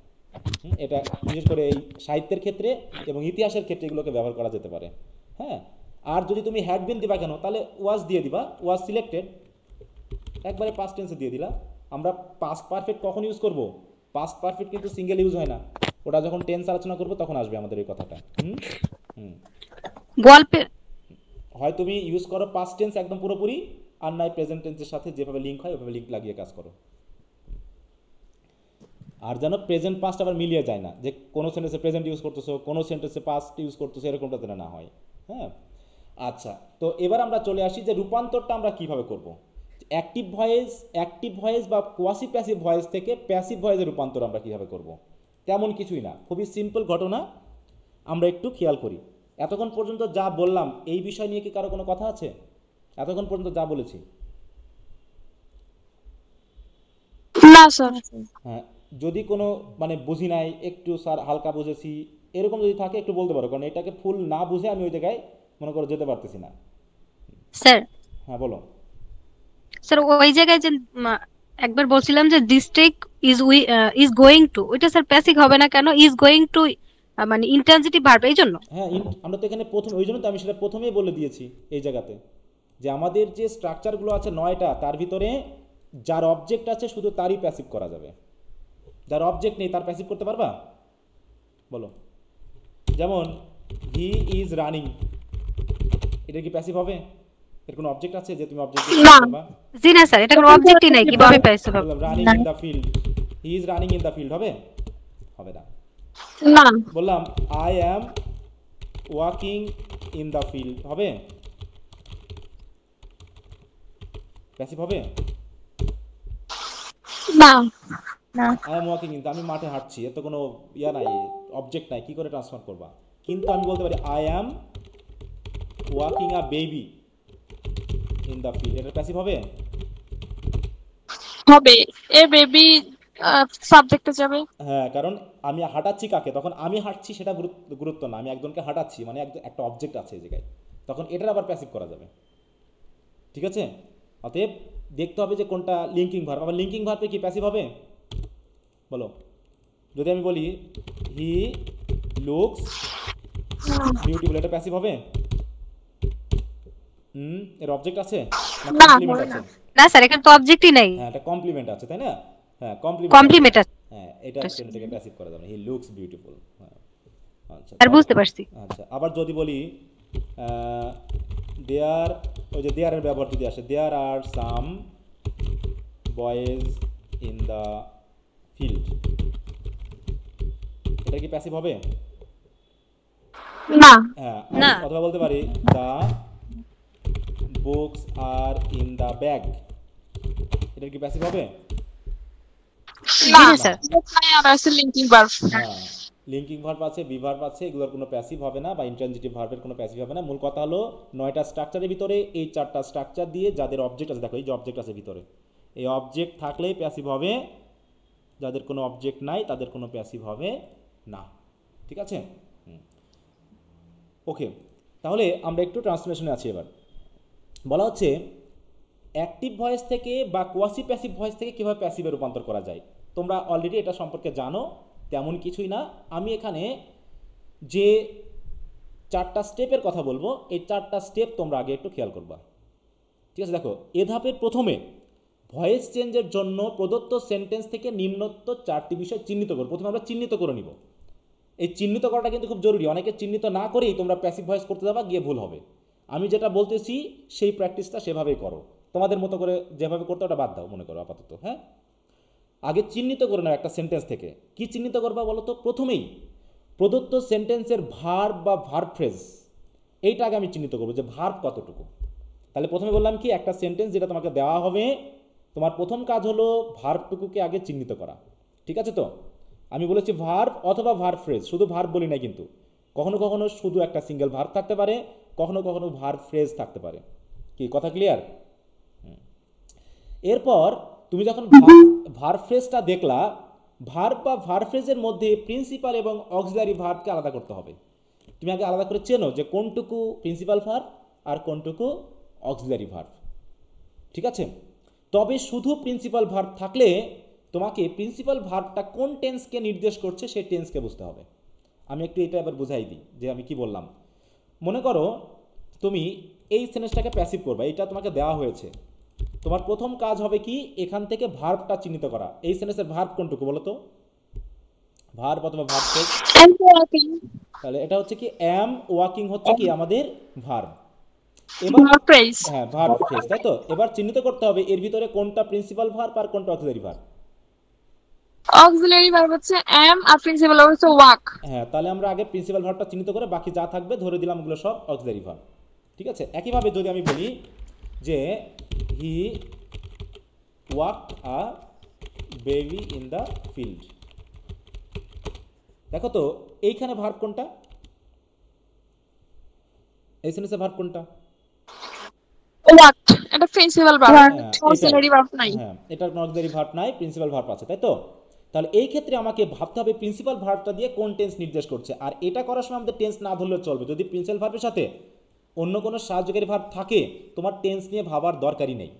এটা বিশেষ করে এই সাহিত্যের ক্ষেত্রে এবং ইতিহাসের ক্ষেত্রে এগুলোকে ব্যবহার করা যেতে পারে হ্যাঁ আর যদি তুমি হ্যাড বিন দিবা কেন তাহলে ওয়াজ দিয়ে দিবা ওয়াজ সিলেক্টেড একবারে পাস্ট টেন্সে দিয়ে দিলা আমরা পাস্ট পারফেক্ট কখন ইউজ করব পাস্ট পারফেক্ট কিন্তু সিঙ্গেল ইউজ হয় না ওটা যখন টেন্স আলোচনা করব তখন আসবে আমাদের এই কথাটা হুম হুম গল্পে হয় তুমি ইউজ করো পাস্ট টেন্স একদম পুরোপুরি আর নাই প্রেজেন্ট টেন্সের সাথে যেভাবে লিঙ্ক হয় ওভাবে লিঙ্ক লাগিয়ে কাজ করো আর যেন প্রেজেন্ট পাস্ট আবার মিলিয়ে যায় না যে কোনো সেন্টেন্সে প্রেজেন্ট ইউজ করতেছো কোনো সেন্টেন্সে পাস্ট ইউজ করতেছো এরকমটা যেন না হয় হ্যাঁ আচ্ছা তো এবার আমরা চলে আসি যে রূপান্তরটা আমরা কিভাবে করব অ্যাক্টিভ ভয়েস অ্যাক্টিভ ভয়েস বা কোয়াসি প্যাসিভ ভয়েস থেকে প্যাসিভ ভয়েসের রূপান্তর আমরা কীভাবে করব। তেমন কিছুই না খুবই সিম্পল ঘটনা আমরা একটু খেয়াল করি এতক্ষণ পর্যন্ত যা বললাম এই বিষয় নিয়ে কি কারো কোনো কথা আছে এতক্ষণ পর্যন্ত যা বলেছি না স্যার হ্যাঁ যদি কোনো মানে বুঝি নাই একটু স্যার হালকা বুঝেছি এরকম যদি থাকে একটু বলতে পারো কারণ এটাকে ফুল না বুঝে আমি ওই জায়গায় মনে করো যেতে পারতেছি না স্যার হ্যাঁ বলো স্যার ওই জায়গায় যে একবার বলছিলাম যে district is we is going to ওইটা স্যার প্যাসিভ হবে না কেন ইজ গোয়িং টু মানে ইন্টেন্সিটি বাড়বে এই জন্য হ্যাঁ আমরা তো এখানে প্রথম ওই জন্য তো আমি সেটা প্রথমেই বলে দিয়েছি এই জায়গাতে যে আমাদের যে স্ট্রাকচারগুলো আছে নয়টা তার ভিতরে যার অবজেক্ট আছে শুধু তারই প্যাসিভ করা যাবে যার অবজেক্ট নেই তার প্যাসিভ করতে পারবা বলো যেমন হি ইজ রানিং এটা কি প্যাসিভ হবে এর কোনো অবজেক্ট আছে যে তুমি অবজেক্ট না জি না স্যার এটা কোনো অবজেক্টই নাই কিভাবে প্যাসিভ হবে running in the field he is running in the field হবে হবে না না বললাম I am walking in the field হবে প্যাসিভ হবে না না ওয়াকিং কিন্তু আমি মাঠে হাঁটছি এত কোনো ইয়া নাই অবজেক্ট নাই কি করে ট্রান্সফার করবা কিন্তু আমি বলতে পারি I am walking a baby in field এটা প্যাসিভ হবে হবে এ বেবি সাবজেক্টে যাবে হ্যাঁ কারণ আমি হাঁটাচ্ছি কাকে তখন আমি হাঁটছি সেটা গুরুত্ব না আমি একজনকে হাঁটাচ্ছি মানে একটা অবজেক্ট আছে এই জায়গায় তখন এটার আবার প্যাসিভ করা যাবে ঠিক আছে অতএব দেখতে হবে যে কোনটা লিঙ্কিং ভার্ব আবার লিঙ্কিং ভার্বে কি প্যাসিভ হবে বলো যদি আমি বলি হি লুকস বিউটিফুল এটা প্যাসিভ হবে হুম এর অবজেক্ট আছে না কমপ্লিমেন্ট আছে স্যার এখানে তো অবজেক্টই নাই হ্যাঁ এটা কমপ্লিমেন্ট আছে তাই না হ্যাঁ কমপ্লিমেন্ট কমপ্লিমেন্ট আছে হ্যাঁ এটা সেটাকে আচ্ছা। প্যাসিভ করা যাবে হি লুকস বিউটিফুল হ্যাঁ আচ্ছা আর বুঝতে পারছি আচ্ছা আবার যদি বলি দেয়ার ওই যে দেয়ারের ব্যবহার যদি আসে there are some boys in the field এটা কি প্যাসিভ হবে কথা হ্যাঁ, বলতে পারি the books are in the bag এটা কি প্যাসিভ হবে না স্যার লিঙ্কিং ভার্ব আছে বিভার্ব আছে এগুলোর কোনো প্যাসিভ হবে না বা ইন্ট্রানজিটিভ ভার্বের কোনো প্যাসিভ হবে না মূল কথা হলো নয়টা স্ট্রাকচারের ভিতরে এই চারটা স্ট্রাকচার দিয়ে যাদের অবজেক্ট আছে দেখো এই যে অবজেক্ট আছে ভিতরে এই অবজেক্ট থাকলেই প্যাসিভ হবে যাদের কোনো অবজেক্ট নাই তাদের কোনো প্যাসিভ হবে না ঠিক আছে ওকে তাহলে আমরা একটু ট্রান্সলেশনে আছি এবার বলা হচ্ছে অ্যাক্টিভ ভয়েস থেকে বা কোয়াসি প্যাসিভ ভয়েস থেকে কীভাবে প্যাসিভে রূপান্তর করা যায় তোমরা অলরেডি এটা সম্পর্কে জানো তেমন কিছুই না আমি এখানে যে চারটা স্টেপের কথা বলবো এই চারটা স্টেপ তোমরা আগে একটু খেয়াল করবা ঠিক আছে দেখো এ ধাপের প্রথমে ভয়েস চেঞ্জের জন্য প্রদত্ত সেন্টেন্স থেকে নিম্নত্ব চারটি বিষয় চিহ্নিত করো প্রথমে আমরা চিহ্নিত করে নিব এই চিহ্নিত করাটা কিন্তু খুব জরুরি অনেকে চিহ্নিত না করেই তোমরা প্যাসিভ ভয়েস করতে যাবা গিয়ে ভুল হবে আমি যেটা বলতেছি সেই প্র্যাকটিসটা সেভাবেই করো তোমাদের মতো করে যেভাবে করতে ওটা বাদ দাও মনে করো আপাতত হ্যাঁ আগে চিহ্নিত করে নাও একটা সেন্টেন্স থেকে কি চিহ্নিত করবা বলো তো প্রথমেই প্রদত্ত সেন্টেন্সের ভার বা ভার ফ্রেজ এইটা আগে আমি চিহ্নিত করবো যে ভার কতটুকু তাহলে প্রথমে বললাম কি একটা সেন্টেন্স যেটা তোমাকে দেওয়া হবে তোমার প্রথম কাজ হলো ভার্ভটুকুকে আগে চিহ্নিত করা ঠিক আছে তো আমি বলেছি ভার্ভ অথবা ভার ফ্রেজ শুধু ভার্ভ বলি না কিন্তু কখনো কখনো শুধু একটা সিঙ্গেল ভার থাকতে পারে কখনো কখনো ভার ফ্রেজ থাকতে পারে কি কথা ক্লিয়ার এরপর তুমি যখন ভার ফ্রেজটা দেখলা ভার বা ভার ফ্রেজের মধ্যে প্রিন্সিপাল এবং অক্সিলারি ভার্ভকে আলাদা করতে হবে তুমি আগে আলাদা করে চেনো যে কোনটুকু প্রিন্সিপাল ভার্ভ আর কোনটুকু অক্সিলারি ভার্ভ ঠিক আছে তবে শুধু প্রিন্সিপাল ভার্ভ থাকলে তোমাকে প্রিন্সিপাল ভার্ভটা কোন টেন্সকে নির্দেশ করছে সেই টেন্সকে বুঝতে হবে আমি একটু এটা এবার বুঝাই দিই যে আমি কি বললাম মনে করো তুমি এই সেন্টেন্সটাকে প্যাসিভ করবা এটা তোমাকে দেওয়া হয়েছে তোমার প্রথম কাজ হবে কি এখান থেকে ভার্বটা চিহ্নিত করা এই সেন্টেন্সের ভার্ব কোনটুকু বলো তো ভার্ব অথবা ভার্ব তাহলে এটা হচ্ছে কি অ্যাম ওয়াকিং হচ্ছে কি আমাদের ভার্ব এবার হ্যাঁ ভার্ব ফ্রেজ তাই তো এবার চিহ্নিত করতে হবে এর ভিতরে কোনটা প্রিন্সিপাল ভার্ব আর কোনটা অক্সিলারি ভার্ব অক্সিলারি ভার্ব হচ্ছে অ্যাম আর প্রিন্সিপাল ভার্ব হচ্ছে ওয়াক হ্যাঁ তাহলে আমরা আগে প্রিন্সিপাল ভার্বটা চিহ্নিত করে বাকি যা থাকবে ধরে দিলাম ওগুলো সব অক্সিলারি ভার্ব ঠিক আছে একইভাবে যদি আমি বলি যে he walk a baby in the field দেখো তো এইখানে ভার্ব কোনটা এই সেন্টেন্সে ভার্ব কোনটা এটা হ্যাঁ, নাই প্রিন্সিপাল হ্যাঁ, আছে তাই তো তাহলে এই ক্ষেত্রে আমাকে ভাবতে হবে প্রিন্সিপাল দিয়ে কোন টেন্স নির্দেশ করছে আর এটা করার সময় আমাদের টেন্স না ধরলে চলবে যদি প্রিন্সিপাল ভার্বের সাথে অন্য কোনো সাহায্যকারী ভার্ব থাকে তোমার টেন্স নিয়ে ভাবার দরকারই নেই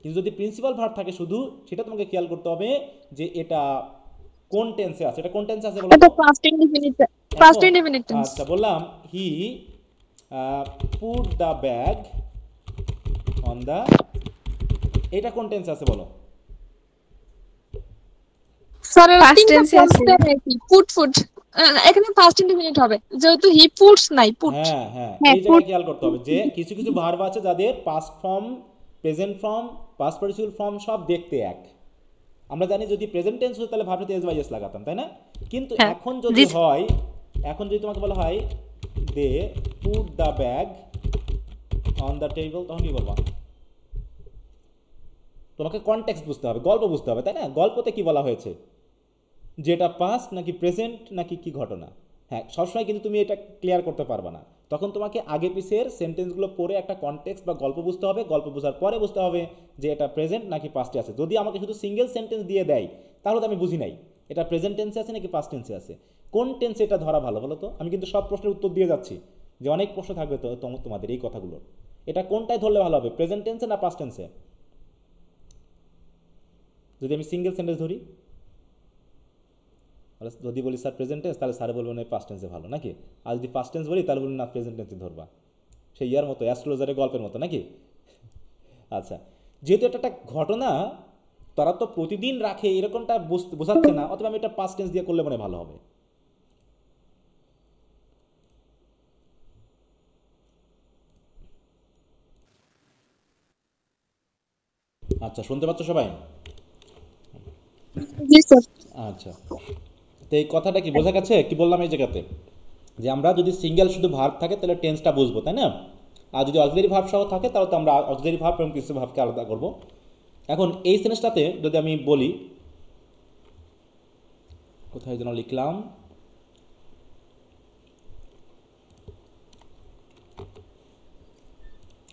কিন্তু যদি প্রিন্সিপাল ভার্ব থাকে শুধু সেটা তোমাকে খেয়াল করতে হবে যে এটা কোন টেন্সে আছে এটা কোন টেন্সে আছে বলো first indefinite tense past indefinite tense আচ্ছা বললাম he put the bag on the এটা কোন টেন্সে আছে বলো স্যার ফার্স্ট টেন্সে আছে পুট ফুট এখানে হবে যেহেতু হি পুটস নাই পুট হ্যাঁ, হ্যাঁ হ্যাঁ এই জায়গায় খেয়াল করতে হবে যে কিছু কিছু ভার্ব আছে যাদের past form present form past form সব দেখতে এক আমরা জানি যদি প্রেজেন্ট টেন্স হতো তাহলে এস বাই এস লাগাতাম তাই না কিন্তু হ্যাঁ, এখন যদি হয় এখন যদি তোমাকে বলা হয় they put the bag on the table তখন কি করবা তোমাকে কনটেক্সট বুঝতে হবে গল্প বুঝতে হবে তাই না গল্পতে কি বলা হয়েছে যেটা পাস্ট নাকি প্রেজেন্ট নাকি কি ঘটনা হ্যাঁ সবসময় কিন্তু তুমি এটা ক্লিয়ার করতে পারবে না তখন তোমাকে আগে পিসের সেন্টেন্সগুলো পড়ে একটা কনটেক্স বা গল্প বুঝতে হবে গল্প বোঝার পরে বুঝতে হবে যে এটা প্রেজেন্ট নাকি পাস্টে আছে যদি আমাকে শুধু সিঙ্গেল সেন্টেন্স দিয়ে দেয় তাহলে তো আমি বুঝি নাই এটা প্রেজেন্ট টেন্সে আছে নাকি পাস্ট টেন্সে আছে কোন টেন্সে এটা ধরা ভালো বলো তো আমি কিন্তু সব প্রশ্নের উত্তর দিয়ে যাচ্ছি যে অনেক প্রশ্ন থাকবে তো তোমাদের এই কথাগুলো এটা কোনটায় ধরলে ভালো হবে প্রেজেন্ট টেন্সে না পাস্ট টেন্সে যদি আমি সিঙ্গেল সেন্টেন্স ধরি যদি বলি স্যার প্রেজেন্ট টেন্স তাহলে স্যার বলবেন পাস্ট টেন্সে ভালো নাকি আর যদি পাস্ট টেন্স বলি তাহলে বলবেন না প্রেজেন্ট টেন্সে ধরবা সেই ইয়ার মতো অ্যাস্ট্রোলজারের গল্পের মতো নাকি আচ্ছা যেহেতু এটা একটা ঘটনা তারা তো প্রতিদিন রাখে এরকমটা বোঝাচ্ছে না অথবা আমি এটা পাস্ট টেন্স দিয়ে করলে মনে ভালো হবে আচ্ছা শুনতে পাচ্ছ সবাই আচ্ছা তো এই কথাটা কি বোঝা গেছে কি বললাম এই জায়গাতে যে আমরা যদি সিঙ্গেল শুধু ভার্ব থাকে তাহলে টেন্সটা বুঝবো তাই না আর যদি অক্সিলারি ভাব সহ থাকে তাহলে তো আমরা অক্সিলারি ভাব এবং কৃষি ভাবকে আলাদা করব এখন এই সেন্টেন্সটাতে যদি আমি বলি কোথায় যেন লিখলাম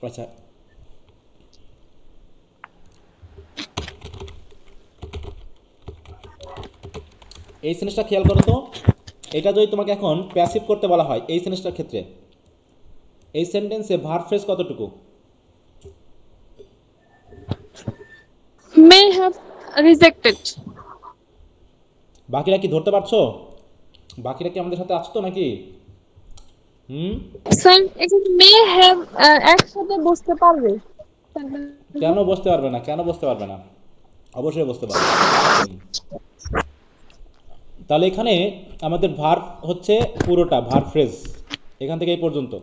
আচ্ছা এই জিনিসটা খেয়াল করো তো এটা যদি তোমাকে এখন প্যাসিভ করতে বলা হয় এই সেন্টেন্সটার ক্ষেত্রে এই সেন্টেন্সে ভার ফ্রেজ কতটুকু মে হ্যাভ রিজেক্টেড বাকিরা কি ধরতে পারছো বাকিরা কি আমাদের সাথে আছো তো নাকি হুম স্যার এখানে মে হ্যাভ একসাথে বসতে পারবে কেন বসতে পারবে না কেন বসতে পারবে না অবশ্যই বসতে পারবে তাহলে এখানে আমাদের ভার হচ্ছে পুরোটা ভার ফ্রেজ এখান থেকে এই পর্যন্ত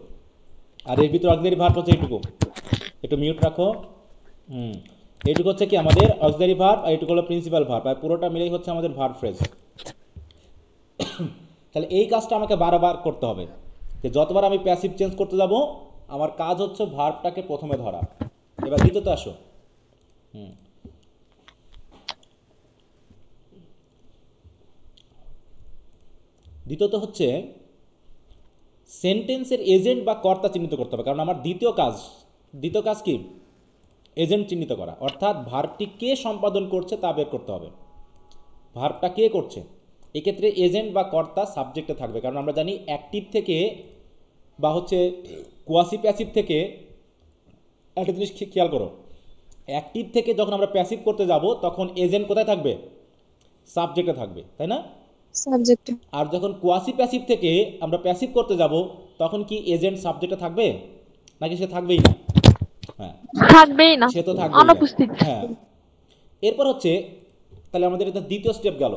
আর এর ভিতরে অক্সিলারি ভার হচ্ছে এইটুকু একটু মিউট রাখো হুম এইটুকু হচ্ছে কি আমাদের অক্সিলারি ভার আর এইটুকু হলো প্রিন্সিপাল ভার আর পুরোটা মিলেই হচ্ছে আমাদের ভার ফ্রেজ তাহলে এই কাজটা আমাকে বারবার করতে হবে যে যতবার আমি প্যাসিভ চেঞ্জ করতে যাব আমার কাজ হচ্ছে ভার্বটাকে প্রথমে ধরা এবার দ্বিতীয়তে আসো হুম দ্বিতীয়ত হচ্ছে সেন্টেন্সের এজেন্ট বা কর্তা চিহ্নিত করতে হবে কারণ আমার দ্বিতীয় কাজ দ্বিতীয় কাজ কি এজেন্ট চিহ্নিত করা অর্থাৎ ভার্বটি কে সম্পাদন করছে তা বের করতে হবে ভার্বটা কে করছে এক্ষেত্রে এজেন্ট বা কর্তা সাবজেক্টে থাকবে কারণ আমরা জানি অ্যাক্টিভ থেকে বা হচ্ছে কোয়াসি প্যাসিভ থেকে একটা জিনিস খেয়াল করো অ্যাক্টিভ থেকে যখন আমরা প্যাসিভ করতে যাব তখন এজেন্ট কোথায় থাকবে সাবজেক্টে থাকবে তাই না সাবজেক্ট আর যখন কোয়াসি প্যাসিভ থেকে আমরা প্যাসিভ করতে যাব তখন কি এজেন্ট সাবজেক্টে থাকবে নাকি সে থাকবেই না হ্যাঁ। থাকবেই না সে তো থাকবে অনুপস্থিত হ্যাঁ এরপর হচ্ছে তাহলে আমাদের এটা দ্বিতীয় স্টেপ গেল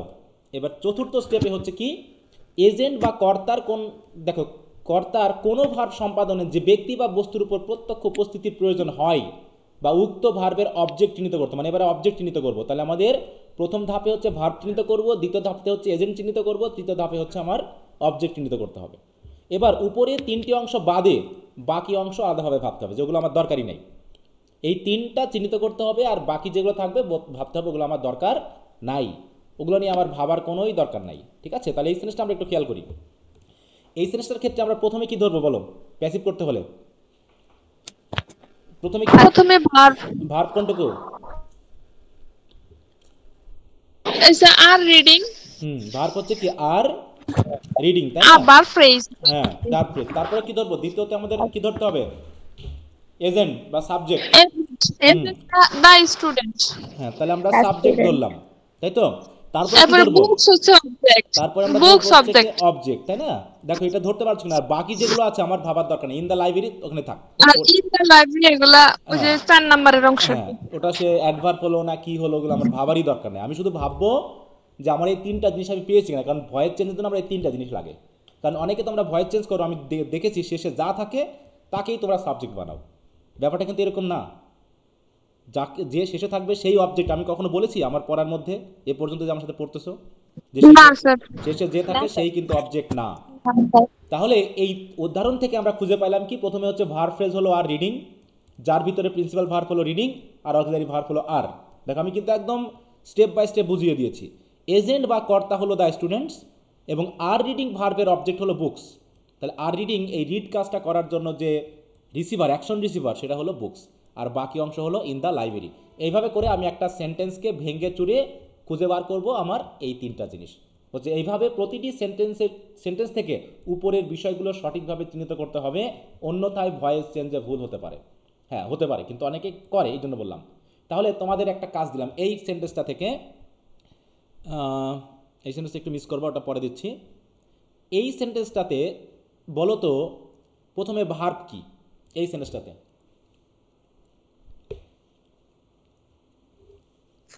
এবার চতুর্থ স্টেপে হচ্ছে কি এজেন্ট বা কর্তার কোন দেখো কর্তার কোনো ভার সম্পাদনে যে ব্যক্তি বা বস্তুর উপর প্রত্যক্ষ উপস্থিতির প্রয়োজন হয় বা উক্ত ভার্বের অবজেক্ট চিহ্নিত করতো মানে এবারে অবজেক্ট চিহ্নিত করবো তাহলে আমাদের প্রথম ধাপে হচ্ছে ভার চিহ্নিত করব দ্বিতীয় ধাপে হচ্ছে এজেন্ট চিহ্নিত করব তৃতীয় ধাপে হচ্ছে আমার অবজেক্ট চিহ্নিত করতে হবে এবার উপরে তিনটি অংশ বাদে বাকি অংশ আলাদাভাবে ভাবতে হবে যেগুলো আমার দরকারই নেই এই তিনটা চিহ্নিত করতে হবে আর বাকি যেগুলো থাকবে ভাবতে হবে ওগুলো আমার দরকার নাই ওগুলো নিয়ে আমার ভাবার কোনোই দরকার নাই ঠিক আছে তাহলে এই সেন্টেন্সটা আমরা একটু খেয়াল করি এই সেন্টেন্সটার ক্ষেত্রে আমরা প্রথমে কি ধরবো বলো প্যাসিভ করতে হলে প্রথমে প্রথমে ভার্ব ভার্ব কোনটুকু It's a R হুম ভার্ব হচ্ছে কি আর রিডিং তাই না আবার ah, ফ্রেজ হ্যাঁ ভার্ব ফ্রেজ তারপরে কি ধরবো দ্বিতীয়তে আমাদের কি ধরতে হবে এজেন্ট বা সাবজেক্ট এজেন্ট বা স্টুডেন্ট হ্যাঁ তাহলে আমরা সাবজেক্ট ধরলাম তাই তো আমি শুধু ভাববো যে আমার এই তিনটা জিনিস আমি পেয়েছি না কারণ ভয়েস চেঞ্জ আমার এই তিনটা জিনিস লাগে কারণ অনেকে তো আমরা ভয়েস চেঞ্জ করো আমি দেখেছি শেষে যা থাকে তাকেই তোমরা সাবজেক্ট বানাও ব্যাপারটা কিন্তু এরকম না যাকে যে শেষে থাকবে সেই অবজেক্ট আমি কখনো বলেছি আমার পড়ার মধ্যে এ পর্যন্ত যে আমার সাথে পড়তেছো যে শেষে যে থাকে সেই কিন্তু অবজেক্ট না তাহলে এই উদাহরণ থেকে আমরা খুঁজে পেলাম কি প্রথমে হচ্ছে ভার ফ্রেজ হলো আর রিডিং যার ভিতরে প্রিন্সিপাল ভার্ভ হলো রিডিং আর অক্সিলারি ভার্ভ হলো আর দেখো আমি কিন্তু একদম স্টেপ বাই স্টেপ বুঝিয়ে দিয়েছি এজেন্ট বা কর্তা হলো দ্য স্টুডেন্টস এবং আর রিডিং ভার্ভের অবজেক্ট হলো বুকস তাহলে আর রিডিং এই রিড কাজটা করার জন্য যে রিসিভার অ্যাকশন রিসিভার সেটা হলো বুকস আর বাকি অংশ হলো ইন দ্য লাইব্রেরি এইভাবে করে আমি একটা সেন্টেন্সকে ভেঙে চুরে খুঁজে বার করব আমার এই তিনটা জিনিস হচ্ছে এইভাবে প্রতিটি সেন্টেন্সের সেন্টেন্স থেকে উপরের বিষয়গুলো সঠিকভাবে চিহ্নিত করতে হবে অন্যথায় ভয়েস চেঞ্জে ভুল হতে পারে হ্যাঁ হতে পারে কিন্তু অনেকে করে এই জন্য বললাম তাহলে তোমাদের একটা কাজ দিলাম এই সেন্টেন্সটা থেকে এই সেন্টেন্সটা একটু মিস করবো ওটা পরে দিচ্ছি এই সেন্টেন্সটাতে বলো তো প্রথমে ভার্ব কি এই সেন্টেন্সটাতে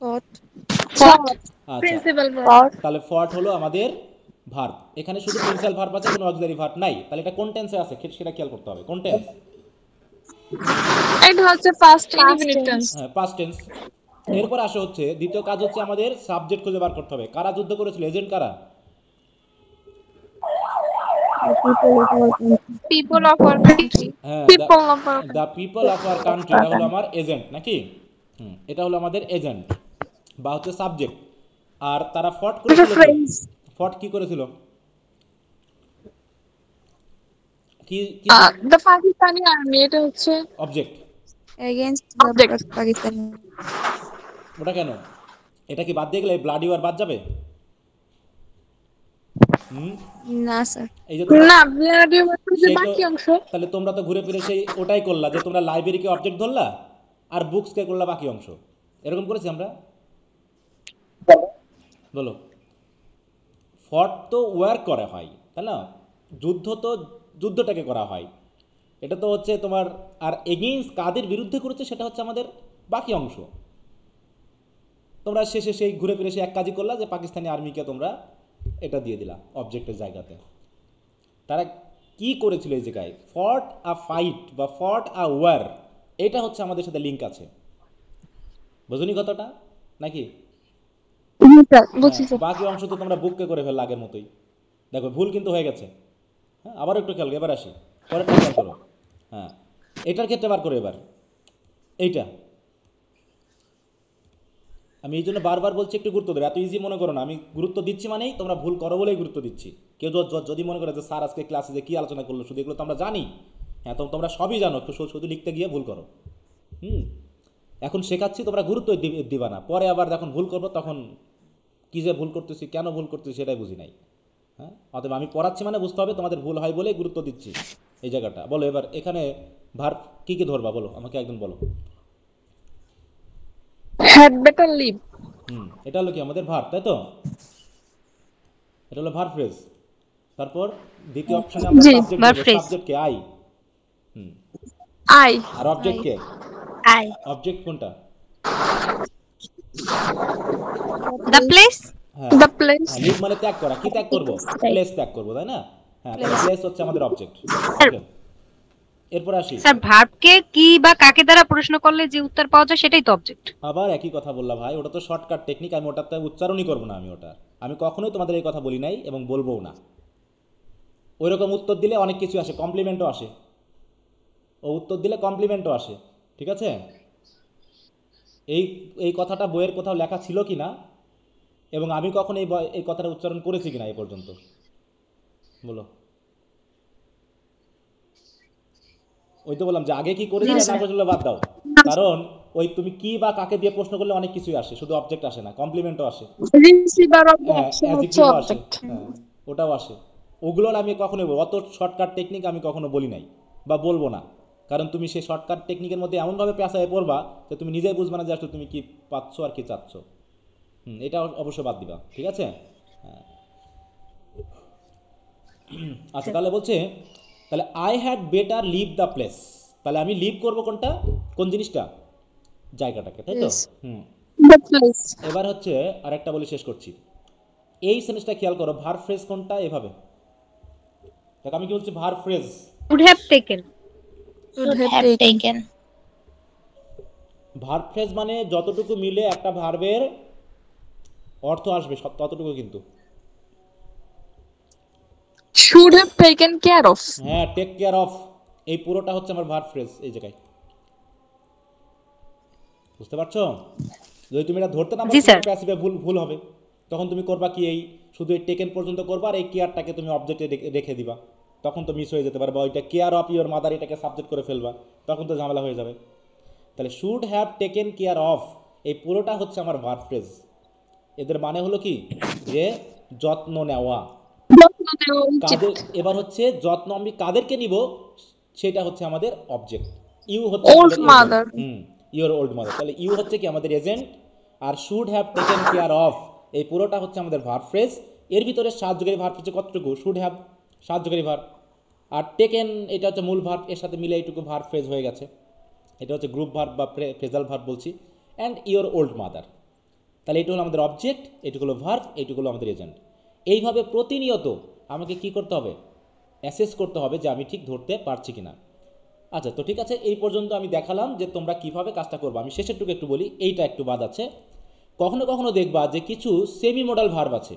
আচ্ছা, তাহলে ফট হলো আমাদের ভার্ব এখানে শুধু প্রিন্সিপাল ভার্ব আছে কোনো অক্সিলারি ভার্ব নাই তাহলে এটা কোন টেন্সে আছে সেটা খেয়াল করতে হবে কোন টেন্স এটা হচ্ছে টেন্স হ্যাঁ টেন্স এরপর আসে হচ্ছে দ্বিতীয় কাজ হচ্ছে আমাদের সাবজেক্ট খুঁজে বার করতে হবে কারা যুদ্ধ করেছিল এজেন্ট কারা people of our country people of our the people of our country এটা হলো আমার এজেন্ট নাকি এটা হলো আমাদের এজেন্ট বা হচ্ছে সাবজেক্ট আর তারা ফট করেছিল ফট কি করেছিল কি দ্য বাদ যাবে এই যে তোমরা তো ঘুরে ফিরে সেই ওটাই করলা যে তোমরা কে অবজেক্ট ধরলা আর বুকসকে করলা বাকি অংশ এরকম করেছি আমরা বলো ফট তো ওয়ার করা হয় তাই না যুদ্ধ তো যুদ্ধটাকে করা হয় এটা তো হচ্ছে তোমার আর এগেইনস্ট কাদের বিরুদ্ধে করেছে সেটা হচ্ছে আমাদের বাকি অংশ তোমরা শেষে সেই ঘুরে ফিরে সে এক কাজই করলা যে পাকিস্তানি আর্মিকে তোমরা এটা দিয়ে দিলা অবজেক্টের জায়গাতে তারা কি করেছিল এই জায়গায় ফট আ ফাইট বা ফট আ ওয়ার এটা হচ্ছে আমাদের সাথে লিঙ্ক আছে বুঝুনি কথাটা নাকি হ্যাঁ, বাকি অংশ তো তোমরা বুককে করে ফেললে আগের মতোই দেখো ভুল কিন্তু হয়ে গেছে হ্যাঁ আবার একটু খেয়াল এবার আসি পরে খেয়াল করো হ্যাঁ এটার ক্ষেত্রে বার করো এবার এইটা আমি এই জন্য বারবার বলছি একটু গুরুত্ব দেবে এত ইজি মনে করো না আমি গুরুত্ব দিচ্ছি মানেই তোমরা ভুল করো বলেই গুরুত্ব দিচ্ছি কেউ যদি মনে করো যে স্যার আজকে ক্লাসে যে কী আলোচনা করলো শুধু এগুলো তো আমরা জানি হ্যাঁ তো তোমরা সবই জানো একটু শুধু লিখতে গিয়ে ভুল করো হুম এখন শেখাচ্ছি তোমরা গুরুত্ব দিবা না পরে আবার যখন ভুল করবো তখন কী যে ভুল করতেছি কেন ভুল করতেছি সেটাই বুঝি নাই হ্যাঁ অতএব আমি পড়াচ্ছি মানে বুঝতে হবে তোমাদের ভুল হয় বলেই গুরুত্ব দিচ্ছি এই জায়গাটা বলো এবার এখানে ভার কি কি ধরবা বলো আমাকে একদম বলো এটা হলো কি আমাদের ভার তাই তো এটা হলো ভার ফ্রেজ তারপর দ্বিতীয় অপশনে আমরা সাবজেক্ট কে আই হুম আই আর অবজেক্ট কে আই অবজেক্ট কোনটা the place the place leave মানে ত্যাগ করা কি ত্যাগ করব প্লেস ত্যাগ করব তাই না হ্যাঁ প্লেস হচ্ছে আমাদের অবজেক্ট এরপর আসি স্যার ভার্বকে কি বা কাকে দ্বারা প্রশ্ন করলে যে উত্তর পাওয়া যায় সেটাই তো অবজেক্ট আবার একই কথা বললা ভাই ওটা তো শর্টকাট টেকনিক আমি ওটাতে উচ্চারণই করব না আমি ওটা আমি কখনোই তোমাদের এই কথা বলি নাই এবং বলবোও না ওই রকম উত্তর দিলে অনেক কিছু আসে কমপ্লিমেন্টও আসে ও উত্তর দিলে কমপ্লিমেন্টও আসে ঠিক আছে এই এই কথাটা বইয়ের কোথাও লেখা ছিল কি না এবং আমি কখন এই এই কথাটা উচ্চারণ করেছি কিনা এ পর্যন্ত বলো ওই তো বললাম যে আগে কি করেছিলে বাদ দাও কারণ ওই তুমি কি বা কাকে দিয়ে প্রশ্ন করলে অনেক কিছুই আসে শুধু অবজেক্ট আসে না কমপ্লিমেন্টও আসে হ্যাঁ, হ্যাঁ, ওটাও আসে ওগুলোর আমি কখনো অত শর্টকাট টেকনিক আমি কখনো বলি নাই বা বলবো না কারণ তুমি সেই শর্টকাট টেকনিকের মধ্যে এমনভাবে পেঁচায় পড়বা যে তুমি নিজেই বুঝবে না যে আসলে তুমি কী পাচ্ছ আর কি চাচ্ছ হুম এটা অবশ্য বাদ দিবা ঠিক আছে হ্যাঁ। আচ্ছা তাহলে বলছে তাহলে I had better leave the place তাহলে আমি লিভ করব কোনটা কোন জিনিসটা জায়গাটাকে তাই তো হুম এবার হচ্ছে আর একটা বলে শেষ করছি এই সেন্টেন্সটা খেয়াল করো ভার ফ্রেজ কোনটা এভাবে দেখো আমি কি বলছি verb phrase would have taken phrase মানে যতটুকু মিলে একটা ভার্বের অর্থ আসবে ততটুকু কিন্তু হ্যাঁ টেক কেয়ার অফ এই পুরোটা হচ্ছে আমার ভার্ব ফ্রেজ এই জায়গায় বুঝতে পারছো যদি তুমি এটা ধরতে না পারো প্যাসিভে ভুল ভুল হবে তখন তুমি করবা কি এই শুধু এই টেকেন পর্যন্ত করবা আর এই কেয়ারটাকে তুমি অবজেক্টে রেখে দিবা তখন তো মিস হয়ে যেতে পারে বা ওইটা কেয়ার অফ ইউর মাদার এটাকে সাবজেক্ট করে ফেলবা তখন তো ঝামেলা হয়ে যাবে তাহলে should have taken care of এই পুরোটা হচ্ছে আমার ভার্ব ফ্রেজ এদের মানে হলো কি যে যত্ন নেওয়া কাদের এবার হচ্ছে যত্ন আমি কাদেরকে নিব সেটা হচ্ছে আমাদের অবজেক্ট ইউ হচ্ছে ওল্ড হুম ইউর ওল্ড মাদার তাহলে ইউ হচ্ছে কি আমাদের এজেন্ট আর should have taken care of এই পুরোটা হচ্ছে আমাদের ভার্ব ফ্রেজ এর ভিতরে সাহায্যকারী ভার্ব ফ্রেজ কতটুকু শুড হ্যাভ সাহায্যকারী ভার আর টেকেন এটা হচ্ছে মূল ভার এর সাথে মিলে এইটুকু ভার ফ্রেজ হয়ে গেছে এটা হচ্ছে গ্রুপ ভার বা ফ্রেজাল ভার বলছি অ্যান্ড ইওর ওল্ড মাদার তাহলে এটা হলো আমাদের অবজেক্ট এটুকু হলো ভার্ব এইটুকু হলো আমাদের এজেন্ট এইভাবে প্রতিনিয়ত আমাকে কি করতে হবে অ্যাসেস করতে হবে যে আমি ঠিক ধরতে পারছি কি না আচ্ছা তো ঠিক আছে এই পর্যন্ত আমি দেখালাম যে তোমরা কিভাবে কাজটা করবো আমি শেষেরটুকু একটু বলি এইটা একটু বাদ আছে কখনো কখনো দেখবা যে কিছু সেমি মডাল ভার্ব আছে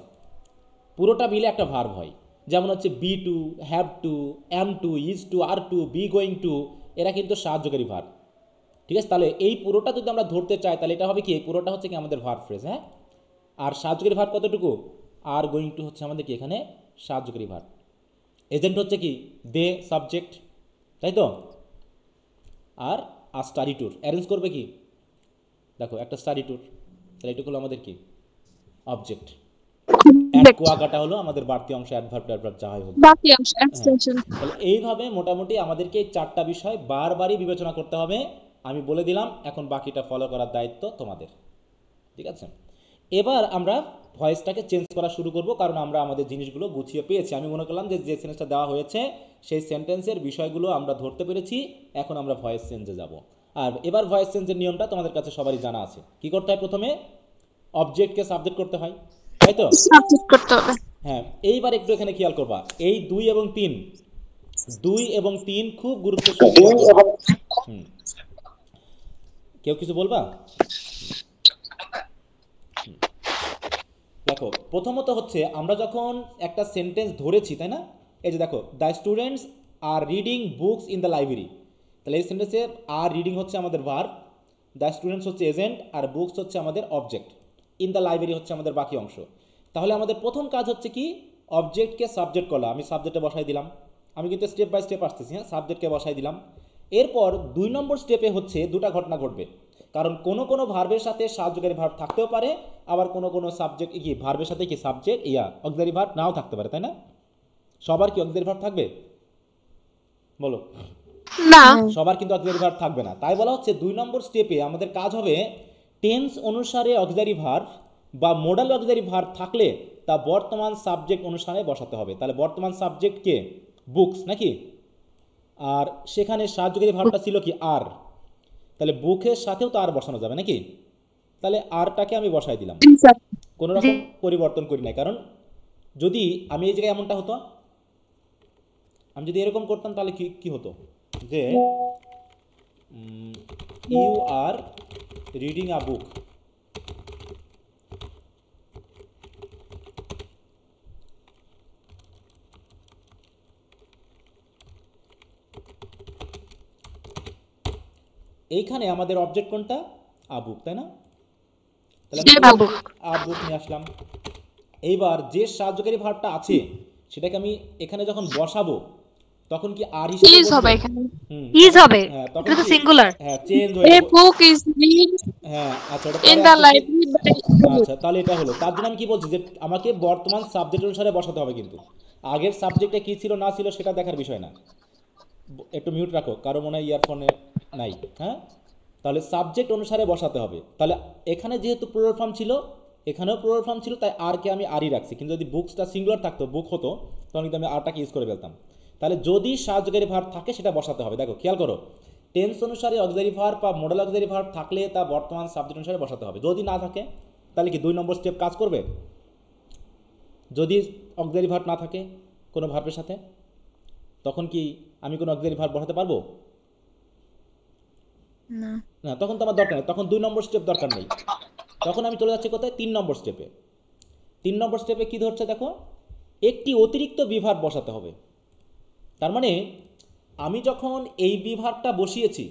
পুরোটা মিলে একটা ভার্ব হয় যেমন হচ্ছে be to have to am to is to are to be going to এরা কিন্তু সাহায্যকারী ভার ঠিক আছে তাহলে এই পুরোটা যদি আমরা ধরতে চাই তাহলে এটা হবে কি এই পুরোটা হচ্ছে কি আমাদের ভার ফ্রেজ হ্যাঁ আর সাহায্যকারী ভার কতটুকু আর গোয়িং টু হচ্ছে আমাদের কি এখানে সাহায্যকারী ভার এজেন্ট হচ্ছে কি দে সাবজেক্ট তাই তো আর আর স্টাডি ট্যুর অ্যারেঞ্জ করবে কি দেখো একটা স্টাডি ট্যুর তাহলে এটুকু হলো আমাদের কি অবজেক্ট কুয়াকাটা হলো আমাদের বাড়তি অংশ অ্যাডভার্ব ট্যাডভার্ব যা হয় বাড়তি অংশ এক্সটেনশন হ্যাঁ। তাহলে এইভাবে মোটামুটি আমাদেরকে চারটা বিষয় বারবারই বিবেচনা করতে হবে আমি বলে দিলাম এখন বাকিটা ফলো করার দায়িত্ব তোমাদের ঠিক আছে এবার আমরা ভয়েসটাকে চেঞ্জ করা শুরু করব কারণ আমরা আমাদের জিনিসগুলো গুছিয়ে পেয়েছি আমি মনে করলাম যে যে সেন্টেন্সটা দেওয়া হয়েছে সেই সেন্টেন্সের বিষয়গুলো আমরা ধরতে পেরেছি এখন আমরা ভয়েস চেঞ্জে যাব আর এবার ভয়েস চেঞ্জের নিয়মটা তোমাদের কাছে সবারই জানা আছে কি করতে হয় প্রথমে অবজেক্টকে সাবজেক্ট করতে হয় তাই তো করতে হবে হ্যাঁ এইবার একটু এখানে খেয়াল করবা এই দুই এবং তিন দুই এবং তিন খুব গুরুত্বপূর্ণ কেউ কিছু বলবা দেখো প্রথমত হচ্ছে আমরা যখন একটা সেন্টেন্স ধরেছি তাই না এই যে দেখো the students are reading books in the library তাহলে এই সেন্টেন্সে আর রিডিং হচ্ছে আমাদের ভার্ব দ্য স্টুডেন্টস হচ্ছে এজেন্ট আর বুকস হচ্ছে আমাদের অবজেক্ট ইন দ্য লাইব্রেরি হচ্ছে আমাদের বাকি অংশ তাহলে আমাদের প্রথম কাজ হচ্ছে কি অবজেক্টকে সাবজেক্ট করলো আমি সাবজেক্টে বসাই দিলাম আমি কিন্তু স্টেপ বাই স্টেপ আসতেছি হ্যাঁ সাবজেক্টকে বসাই দিলাম এরপর দুই নম্বর স্টেপে হচ্ছে দুটো ঘটনা ঘটবে কারণ কোনো কোনো ভার্বের সাথে সাহায্যকারী ভার্ব থাকতেও পারে আবার কোনো কোনো সাবজেক্ট কি ভার্বের সাথে কি সাবজেক্ট ইয়া অক্সারি ভার্ব নাও থাকতে পারে তাই না সবার কি অক্সারি ভার্ব থাকবে বলো না সবার কিন্তু অক্সারি ভার্ব থাকবে না তাই বলা হচ্ছে দুই নম্বর স্টেপে আমাদের কাজ হবে টেন্স অনুসারে অক্সারি ভার্ভ বা মোডাল অক্সারি ভার্ভ থাকলে তা বর্তমান সাবজেক্ট অনুসারে বসাতে হবে তাহলে বর্তমান সাবজেক্টকে বুকস নাকি আর সেখানে সাহায্যকারী ভারটা ছিল কি আর তাহলে বুকের সাথেও তো আর বসানো যাবে নাকি তাহলে আরটাকে আমি বসাই দিলাম কোনো রকম পরিবর্তন করি নাই কারণ যদি আমি এই জায়গায় এমনটা হতো আমি যদি এরকম করতাম তাহলে কি কি হতো যে you are reading a book. এইখানে আমাদের অবজেক্ট কোনটা আবুক তাই না তাহলে আবুক নিয়ে আসলাম এইবার যে সাহায্যকারী ভাবটা আছে সেটাকে আমি এখানে যখন বসাবো তখন কি আর হিসেবে ইজ হবে এখানে ইজ হবে হ্যাঁ, এটা তো সিঙ্গুলার হ্যাঁ চেঞ্জ হয়ে এ বুক ইজ রিড হ্যাঁ আচ্ছা এটা ইন দা লাইব্রেরি আচ্ছা তাহলে এটা হলো তার জন্য আমি কি বলছি যে আমাকে বর্তমান সাবজেক্ট অনুসারে বসাতে হবে কিন্তু আগের সাবজেক্টে কি ছিল না ছিল সেটা দেখার বিষয় না একটু মিউট রাখো কারো মনে হয় ইয়ারফোনে নাই হ্যাঁ তাহলে সাবজেক্ট অনুসারে বসাতে হবে তাহলে এখানে যেহেতু প্লোরাল ফর্ম ছিল এখানেও প্লোরাল ফর্ম ছিল তাই আর কে আমি আরই রাখছি কিন্তু যদি বুকসটা সিঙ্গুলার থাকতো বুক হতো তখন কিন্তু আমি আরটাকে ইউজ করে ফেলতাম তাহলে যদি সাহায্যকারী ভার থাকে সেটা বসাতে হবে দেখো খেয়াল করো টেন্স অনুসারে অক্সারি ভার বা মডেল অক্সারি ভার থাকলে তা বর্তমান সাবজেক্ট অনুসারে বসাতে হবে যদি না থাকে তাহলে কি দুই নম্বর স্টেপ কাজ করবে যদি অক্সারি ভার না থাকে কোনো ভার্বের সাথে তখন কি আমি কোনো অক্সারি ভার বসাতে পারবো না তখন তো আমার দরকার নেই তখন দুই নম্বর স্টেপ দরকার নেই তখন আমি চলে যাচ্ছি কোথায় তিন নম্বর স্টেপে তিন নম্বর স্টেপে কি ধরছে দেখো একটি অতিরিক্ত বিভার বসাতে হবে তার মানে আমি যখন এই বিভাগটা বসিয়েছি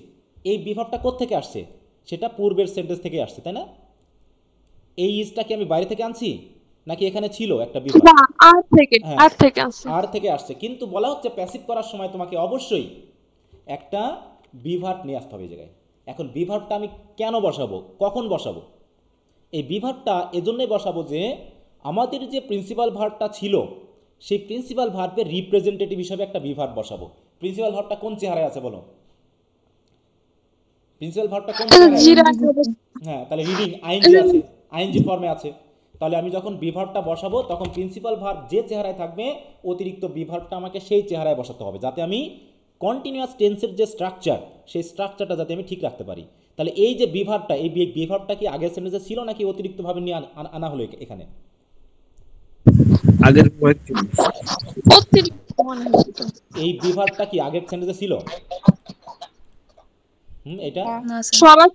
এই বিভাগটা থেকে আসছে সেটা পূর্বের সেন্টেন্স থেকে আসছে তাই না এই ইজটা কি আমি বাইরে থেকে আনছি নাকি এখানে ছিল একটা বিভাগ আর থেকে হ্যাঁ, আর থেকে আসছে আর থেকে আসছে কিন্তু বলা হচ্ছে প্যাসিভ করার সময় তোমাকে অবশ্যই একটা বিভাগ নিয়ে আসতে হবে জায়গায় এখন বিভাগটা আমি কেন বসাবো কখন বসাবো এই বিভাগটা এজন্যই বসাবো যে আমাদের যে প্রিন্সিপাল ভার্বটা ছিল সেই প্রিন্সিপাল ভার্বের রিপ্রেজেন্টেটিভ হিসাবে একটা বিভার বসাবো প্রিন্সিপাল ভার্বটা কোন চেহারায় আছে বলো প্রিন্সিপাল ভার্বটা কোন আচ্ছা, হ্যাঁ তাহলে রিডিং আইএনজি আচ্ছা, আছে আইএনজি ফর্মে আছে তাহলে আমি যখন বিভার্বটা বসাবো তখন প্রিন্সিপাল ভার্ব যে চেহারায় থাকবে অতিরিক্ত বিভার্বটা আমাকে সেই চেহারায় বসাতে হবে যাতে আমি কন্টিনিউয়াস টেন্সের যে স্ট্রাকচার সেই স্ট্রাকচারটা যাতে আমি ঠিক রাখতে পারি তাহলে এই যে বিভাবটা এই বিভাবটা কি আগের সেন্টেন্সে ছিল নাকি অতিরিক্তভাবে নিয়ে আনা হলো এখানে আগের এই বিভাগটা কি আগের শ্রেণীতে ছিল তোমার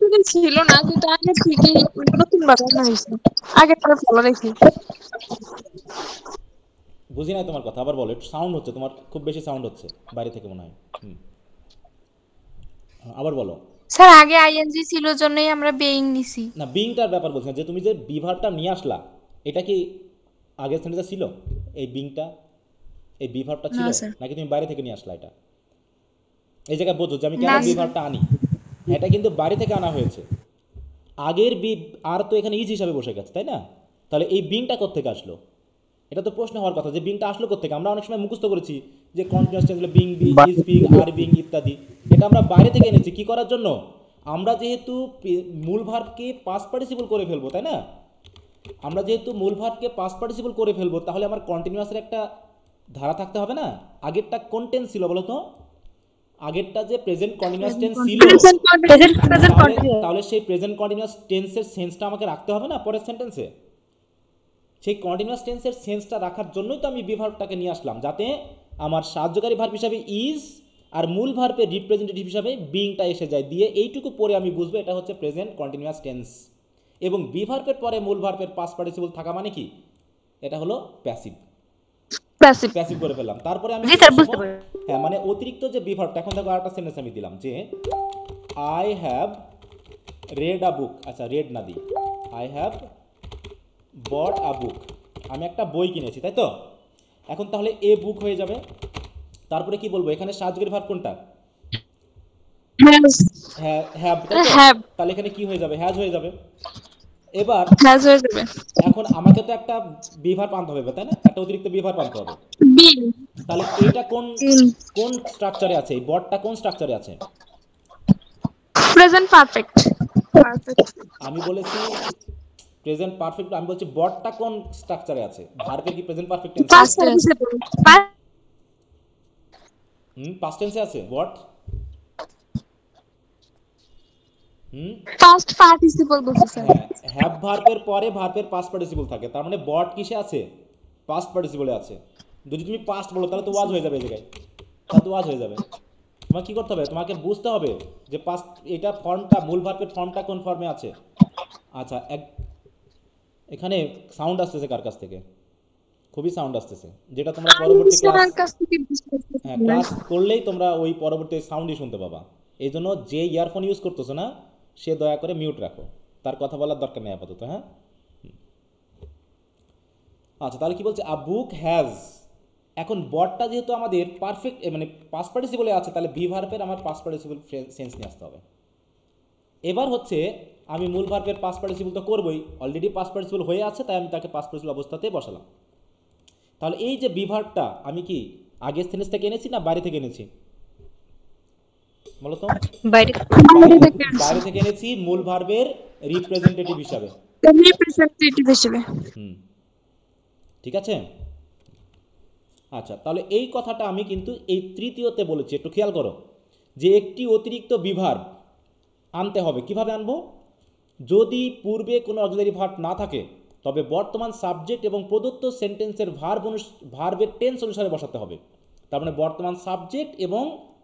কথা আবার বলো সাউন্ড হচ্ছে তোমার খুব বেশি সাউন্ড হচ্ছে বাইরে থেকে মনে হয় আবার বলো আগে আইএনজি ছিল জন্যই আমরা বেইং নিছি না বিংটার ব্যাপার বলছি না যে তুমি যে বিভাগটা নিয়ে আসলা এটা কি আগের স্যানিটাইজার ছিল এই বিংটা এই বিভারটা ছিল নাকি তুমি বাইরে থেকে নিয়ে আসলা এটা এই জায়গায় বোঝো যে আমি কেন বিভারটা আনি এটা কিন্তু বাইরে থেকে আনা হয়েছে আগের বি আর তো এখানে ইজ হিসাবে বসে গেছে তাই না তাহলে এই বিংটা কোথেকে আসলো এটা তো প্রশ্ন হওয়ার কথা যে বিংটা আসলো কোথেকে আমরা অনেক সময় মুখস্থ করেছি যে চেঞ্জ হলো being be is being are being ইত্যাদি এটা আমরা বাইরে থেকে এনেছি কি করার জন্য আমরা যেহেতু মূল ভার্বকে পাস পার্টিসিপল করে ফেলবো তাই না আমরা যেহেতু মূল ভার্বকে পাস পার্টিসিপল করে ফেলবো তাহলে আমার কন্টিনিউয়াসের একটা ধারা থাকতে হবে না আগেরটা কোন টেন্স ছিল বলো তো আগেরটা যে প্রেজেন্ট কন্টিনিউয়াস টেন্স ছিল তাহলে সেই প্রেজেন্ট কন্টিনিউয়াস টেন্সের সেন্সটা আমাকে রাখতে হবে না পরের সেন্টেন্সে সেই কন্টিনিউয়াস টেন্সের সেন্সটা রাখার জন্যই তো আমি বিভার্বটাকে নিয়ে আসলাম যাতে আমার সাহায্যকারী ভার্ব হিসাবে ইজ আর মূল ভার্বের রিপ্রেজেন্টেটিভ হিসাবে বিংটা এসে যায় দিয়ে এইটুকু পরে আমি বুঝবো এটা হচ্ছে প্রেজেন্ট কন্টিনিউয়াস টেন্স এবং বি ভার্বের পরে মূল ভার্বের পাস পার্টিসিপল থাকা মানে কি এটা হলো প্যাসিভ প্যাসিভ প্যাসিভ করে ফেললাম তারপরে আমি হ্যাঁ মানে অতিরিক্ত যে বি ভার্বটা এখন দেখো আরেকটা সেন্টেন্স আমি দিলাম যে I have read a book আচ্ছা রেড না দিই আই হ্যাভ বট আ বুক আমি একটা বই কিনেছি তাই তো এখন তাহলে এ বুক হয়ে যাবে তারপরে কি বলবো এখানে সাজগের ভাব কোনটা হ্যাজ হ্যাভ হ্যাভ হ্যাঁ। তাহলে এখানে কি হয়ে যাবে হ্যাজ হয়ে যাবে এবার হ্যাজ হয়ে যাবে এখন আমাকে তো একটা বিভার পানতে হবে তাই না একটা অতিরিক্ত বিভার পানতে হবে তাহলে এটা কোন কোন স্ট্রাকচারে আছে এই বটটা কোন স্ট্রাকচারে আছে প্রেজেন্ট পারফেক্ট আমি বলেছি প্রেজেন্ট পারফেক্ট আমি বলছি বটটা কোন স্ট্রাকচারে আছে ভার্বের কি প্রেজেন্ট পারফেক্ট টেন্স হুম পাস্ট টেন্সে আছে বট ফার্স্ট পার্টিসিপল বলছি স্যার হ্যাভ ভার্বের পরে ভার্বের পাস্ট পার্টিসিপল থাকে তার মানে বট কিসে আছে পাস্ট পার্টিসিপলে আছে যদি তুমি পাস্ট বলো তাহলে তো ওয়াজ হয়ে যাবে এই জায়গায় তাহলে তো ওয়াজ হয়ে যাবে তোমাকে কি করতে হবে তোমাকে বুঝতে হবে যে পাস্ট এটা ফর্মটা মূল ভার্বের ফর্মটা কোন ফর্মে আছে আচ্ছা এক এখানে সাউন্ড আসতেছে কার কাছ থেকে খুবই সাউন্ড আসতেছে যেটা তোমরা পরবর্তী ক্লাস হ্যাঁ ক্লাস করলেই তোমরা ওই পরবর্তী সাউন্ডই শুনতে পাবা এই জন্য যে ইয়ারফোন ইউজ করতেছো না সে দয়া করে মিউট রাখো তার কথা বলার দরকার নেই আপাতত হ্যাঁ আচ্ছা তাহলে কি বলছে আ বুক হ্যাজ এখন বটটা যেহেতু আমাদের পারফেক্ট মানে পাস পার্টিসিপলে আছে তাহলে বি ভার্পের আমার পাস পার্টিসিপল সেন্স নিয়ে আসতে হবে এবার হচ্ছে আমি মূল ভার্পের পাস পার্টিসিপল তো করবই অলরেডি পাস পার্টিসিপল হয়ে আছে তাই আমি তাকে পাস পার্টিসিপল অবস্থাতে বসালাম তাহলে এই যে বি আমি কি আগের সেন্স থেকে এনেছি না বাইরে থেকে এনেছি বলো তো বাইরে বাইরে থেকে এনেছি মূল ভার্বের রিপ্রেজেন্টেটিভ হিসাবে রিপ্রেজেন্টেটিভ হিসাবে হুম ঠিক আছে আচ্ছা তাহলে এই কথাটা আমি কিন্তু এই তৃতীয়তে বলেছি একটু খেয়াল করো যে একটি অতিরিক্ত বিভার আনতে হবে কিভাবে আনবো যদি পূর্বে কোনো অক্সিলারি ভার্ব না থাকে তবে বর্তমান সাবজেক্ট এবং প্রদত্ত সেন্টেন্সের ভার্ব অনুস ভার্বের টেন্স অনুসারে বসাতে হবে তার মানে বর্তমান সাবজেক্ট এবং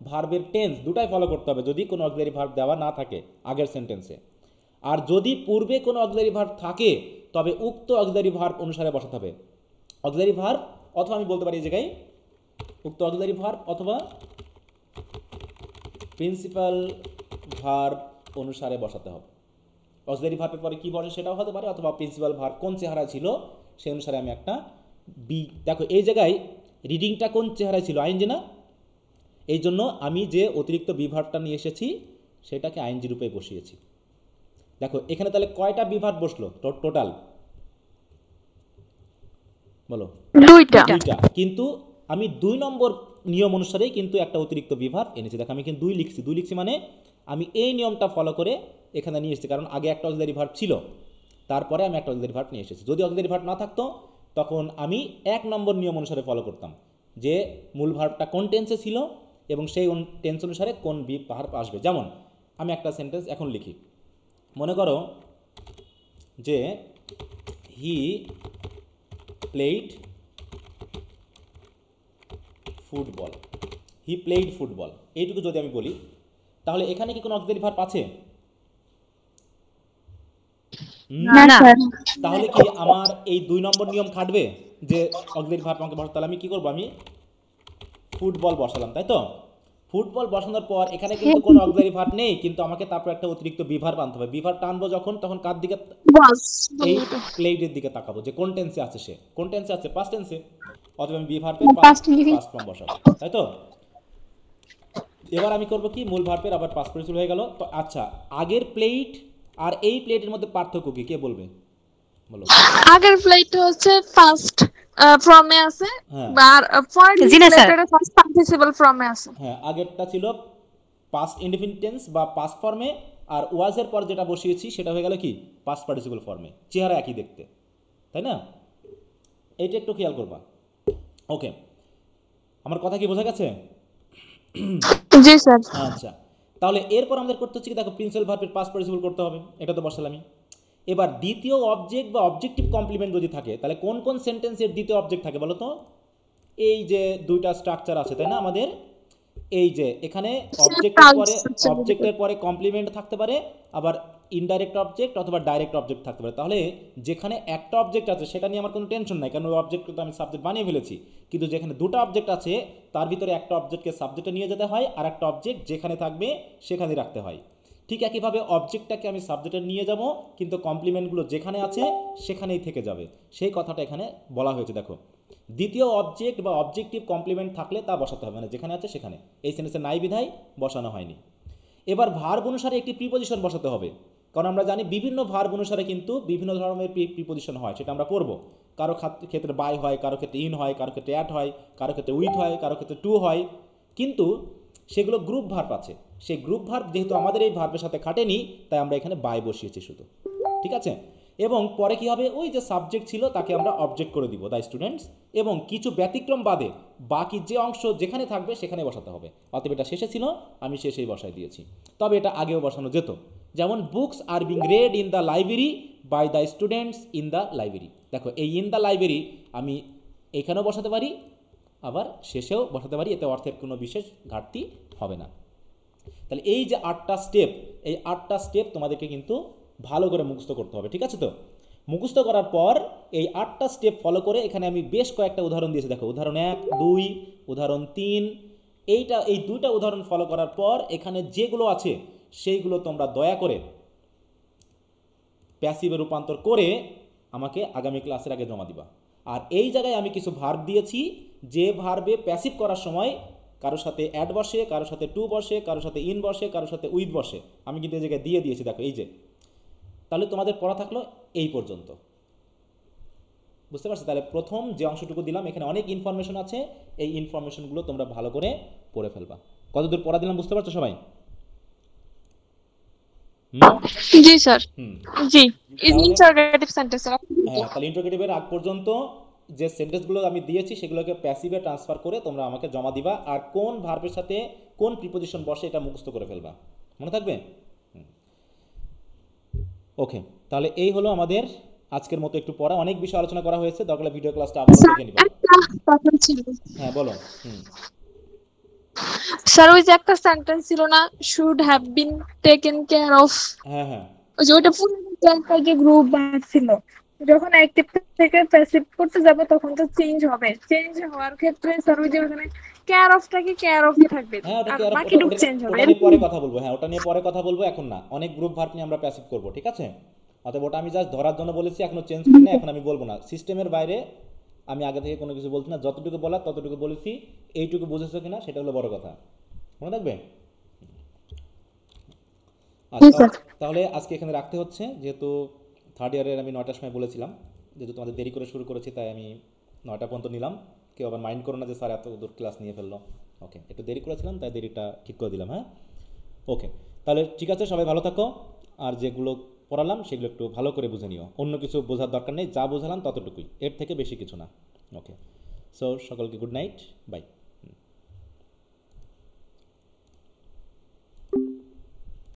ভার্বের টেন্স দুটাই ফলো করতে হবে যদি কোনো অক্সিলারি ভার্ব দেওয়া না থাকে আগের সেন্টেন্সে আর যদি পূর্বে কোনো অক্সিলারি ভার্ব থাকে তবে উক্ত অক্সিলারি ভার্ব অনুসারে বসাতে হবে অক্সিলারি ভার্ব অথবা আমি বলতে পারি এই জায়গায় উক্ত অক্সিলারি ভার্ব অথবা প্রিন্সিপাল ভার্ব অনুসারে বসাতে হবে অক্সিলারি ভার্বের পরে কী বসে সেটাও হতে পারে অথবা প্রিন্সিপাল ভার্ব কোন চেহারা ছিল সেই অনুসারে আমি একটা বি দেখো এই জায়গায় রিডিংটা কোন চেহারায় ছিল আইনজি না এই জন্য আমি যে অতিরিক্ত বিভাগটা নিয়ে এসেছি সেটাকে আইনজি রূপে বসিয়েছি দেখো এখানে তাহলে কয়টা বিভাগ বসলো টোটাল বলো দুইটা কিন্তু আমি দুই নম্বর নিয়ম অনুসারেই কিন্তু একটা অতিরিক্ত বিভাগ এনেছি দেখো আমি কিন্তু দুই লিখছি দুই লিখছি মানে আমি এই নিয়মটা ফলো করে এখানে নিয়ে এসেছি কারণ আগে একটা অক্সিলারি ভার্ব ছিল তারপরে আমি একটা অক্সিলারি ভার্ব নিয়ে এসেছি যদি অক্সিলারি ভার্ব না থাকতো তখন আমি এক নম্বর নিয়ম অনুসারে ফলো করতাম যে মূল ভার্বটা কোন টেন্সে ছিল এবং সেই টেন্স অনুসারে কোন বি পাহার আসবে যেমন আমি একটা সেন্টেন্স এখন লিখি মনে করো যে he played football he played football এইটুকু যদি আমি বলি তাহলে এখানে কি কোনো অক্সিলারি ভার্ব আছে তাহলে কি আমার এই দুই নম্বর নিয়ম খাটবে যে অক্সিলারি ভার্ব আমাকে বসাতে তাহলে আমি কি করবো আমি ফুটবল বসালাম তাই তো ফুটবল বসানোর পর এখানে কিন্তু কোনো (laughs) অক্সিলারি ভার্ব নেই কিন্তু আমাকে তারপর একটা অতিরিক্ত বিভার আনতে হবে বিভার টানবো যখন তখন কার দিকে এই প্লেটের দিকে তাকাবো যে কোন টেন্সে আছে সে কোন টেন্সে আছে পাস্ট টেন্সে অথবা আমি বিভার পে পাস্ট ফর্ম বসাবো তাই তো এবার আমি করব কি মূল ভার্বের আবার পাস পরিচয় হয়ে গেল তো আচ্ছা আগের প্লেট আর এই প্লেটের মধ্যে পার্থক্য কি কে বলবে বলো আগের প্লেট হচ্ছে ফার্স্ট ফ্রমে আছে আর ফার্স্ট পার্টিসিপল আছে হ্যাঁ আগেরটা ছিল পাস্ট বা পাস্ট ফর্মে আর ওয়াজ এর পর যেটা বসিয়েছি সেটা হয়ে গেল কি পাস্ট পার্টিসিপল ফর্মে চেহারা একই দেখতে তাই না এইটা একটু খেয়াল করবা ওকে আমার কথা কি বোঝা গেছে জি স্যার আচ্ছা তাহলে এরপর আমাদের করতে হচ্ছে কি দেখো প্রিন্সিপাল ভার্বের পাস্ট পার্টিসিপল করতে হবে এটা তো বসালামই এবার দ্বিতীয় অবজেক্ট বা অবজেক্টিভ কমপ্লিমেন্ট যদি থাকে তাহলে কোন কোন সেন্টেন্সের দ্বিতীয় অবজেক্ট থাকে বলো তো এই যে দুইটা স্ট্রাকচার আছে তাই না আমাদের এই যে এখানে অবজেক্টের পরে অবজেক্টের পরে কমপ্লিমেন্ট থাকতে পারে আবার ইনডাইরেক্ট অবজেক্ট অথবা ডাইরেক্ট অবজেক্ট থাকতে পারে তাহলে যেখানে একটা অবজেক্ট আছে সেটা নিয়ে আমার কোনো টেনশন নাই কারণ ওই অবজেক্টকে তো আমি সাবজেক্ট বানিয়ে ফেলেছি কিন্তু যেখানে দুটো অবজেক্ট আছে তার ভিতরে একটা অবজেক্টকে সাবজেক্টে নিয়ে যেতে হয় আর একটা অবজেক্ট যেখানে থাকবে সেখানে রাখতে হয় ঠিক একইভাবে অবজেক্টটাকে আমি সাবজেক্টে নিয়ে যাব কিন্তু কমপ্লিমেন্টগুলো যেখানে আছে সেখানেই থেকে যাবে সেই কথাটা এখানে বলা হয়েছে দেখো দ্বিতীয় অবজেক্ট বা অবজেক্টিভ কমপ্লিমেন্ট থাকলে তা বসাতে হবে মানে যেখানে আছে সেখানে এই সেন্সে নাই বিধায় বসানো হয়নি এবার ভার্ব অনুসারে একটি প্রিপোজিশন বসাতে হবে কারণ আমরা জানি বিভিন্ন ভার্ব অনুসারে কিন্তু বিভিন্ন ধরনের প্রিপোজিশন হয় সেটা আমরা করব কারো ক্ষেত্রে বাই হয় কারো ক্ষেত্রে ইন হয় কারো ক্ষেত্রে অ্যাট হয় কারো ক্ষেত্রে উইথ হয় কারো ক্ষেত্রে টু হয় কিন্তু সেগুলো গ্রুপ ভার্ব আছে সেই গ্রুপ ভার্ব যেহেতু আমাদের এই ভার্বের সাথে খাটেনি তাই আমরা এখানে বাই বসিয়েছি শুধু ঠিক আছে এবং পরে কি হবে ওই যে সাবজেক্ট ছিল তাকে আমরা অবজেক্ট করে দিব দ্য স্টুডেন্টস এবং কিছু ব্যতিক্রম বাদে বাকি যে অংশ যেখানে থাকবে সেখানে বসাতে হবে অতএব এটা শেষে ছিল আমি শেষেই বসায় দিয়েছি তবে এটা আগেও বসানো যেত যেমন books are being read in the library by the students in the library দেখো এই ইন দ্য লাইব্রেরি আমি এখানেও বসাতে পারি আবার শেষেও বসাতে পারি এতে অর্থের কোনো বিশেষ ঘাটতি হবে না তাহলে এই যে আটটা স্টেপ এই আটটা স্টেপ তোমাদেরকে কিন্তু ভালো করে মুখস্থ করতে হবে ঠিক আছে তো মুখস্থ করার পর এই আটটা স্টেপ ফলো করে এখানে আমি বেশ কয়েকটা উদাহরণ দিয়েছি দেখো উদাহরণ এক দুই উদাহরণ তিন এইটা এই দুইটা উদাহরণ ফলো করার পর এখানে যেগুলো আছে সেইগুলো তোমরা দয়া করে প্যাসিভে রূপান্তর করে আমাকে আগামী ক্লাসের আগে জমা দিবা আর এই জায়গায় আমি কিছু ভার্ব দিয়েছি যে ভার্বে প্যাসিভ করার সময় কারোর সাথে অ্যাড বসে কারোর সাথে টু বসে কারোর সাথে ইন বসে কারোর সাথে উইথ বসে আমি কিন্তু এই জায়গায় দিয়ে দিয়েছি দেখো এই যে তাহলে তোমাদের পড়া থাকলো এই পর্যন্ত বুঝতে পারছো তাহলে প্রথম যে অংশটুকু দিলাম এখানে অনেক ইনফরমেশন আছে এই ইনফরমেশনগুলো তোমরা ভালো করে পড়ে ফেলবা কতদূর পড়া দিলাম বুঝতে পারছো সবাই জি স্যার জি ইজ ইন্টারগেটিভ সেন্টেন্স হ্যাঁ তাহলে ইন্টারগেটিভের আগ পর্যন্ত যে সেন্টেন্সগুলো আমি দিয়েছি সেগুলোকে প্যাসিভে ট্রান্সফার করে তোমরা আমাকে জমা দিবা আর কোন ভার্বের সাথে কোন প্রিপোজিশন বসে এটা মুখস্থ করে ফেলবা মনে থাকবে ওকে তাহলে এই হলো আমাদের আজকের মতো একটু পড়া অনেক বিষয় আলোচনা করা হয়েছে দরকার ভিডিও ক্লাসটা আবার দেখে নিবা হ্যাঁ বলো স্যার ওই যে একটা সেন্টেন্স ছিল না should have been taken care of হ্যাঁ হ্যাঁ ওই যে ওটা পুরো একটা যে গ্রুপ বার যখন অ্যাক্টিভ থেকে প্যাসিভ করতে যাব তখন তো চেঞ্জ হবে চেঞ্জ হওয়ার ক্ষেত্রে স্যার ওই যে ওখানে কেয়ার অফটাকে কেয়ার অফই থাকবে হ্যাঁ, আর বাকি ডুব চেঞ্জ হবে আমি পরে কথা বলবো হ্যাঁ ওটা নিয়ে পরে কথা বলবো এখন না অনেক গ্রুপ ভার্ব নিয়ে আমরা প্যাসিভ করব ঠিক আছে অতএব ওটা আমি জাস্ট ধরার জন্য বলেছি এখনো চেঞ্জ করি না এখন আমি বলবো না সিস্টেমের বাইরে আমি আগে থেকে কোনো কিছু বলছি না যতটুকু বলার ততটুকু বলেছি এইটুকু বুঝেছো কিনা সেটা হলো বড় কথা মনে থাকবে আচ্ছা তাহলে আজকে এখানে রাখতে হচ্ছে যেহেতু থার্ড ইয়ারের আমি নয়টার সময় বলেছিলাম যেহেতু তোমাদের দেরি করে শুরু করেছি তাই আমি নয়টা পর্যন্ত নিলাম কেউ আবার মাইন্ড করো না যে স্যার এত দূর ক্লাস নিয়ে ফেললো ওকে একটু দেরি করেছিলাম তাই দেরিটা ঠিক করে দিলাম হ্যাঁ ওকে তাহলে ঠিক আছে সবাই ভালো থাকো আর যেগুলো পড়ালাম সেগুলো একটু ভালো করে বুঝে নিও অন্য কিছু বোঝার দরকার নেই যা বোঝালাম ততটুকুই এর থেকে বেশি কিছু না ওকে সো সকলকে গুড নাইট বাই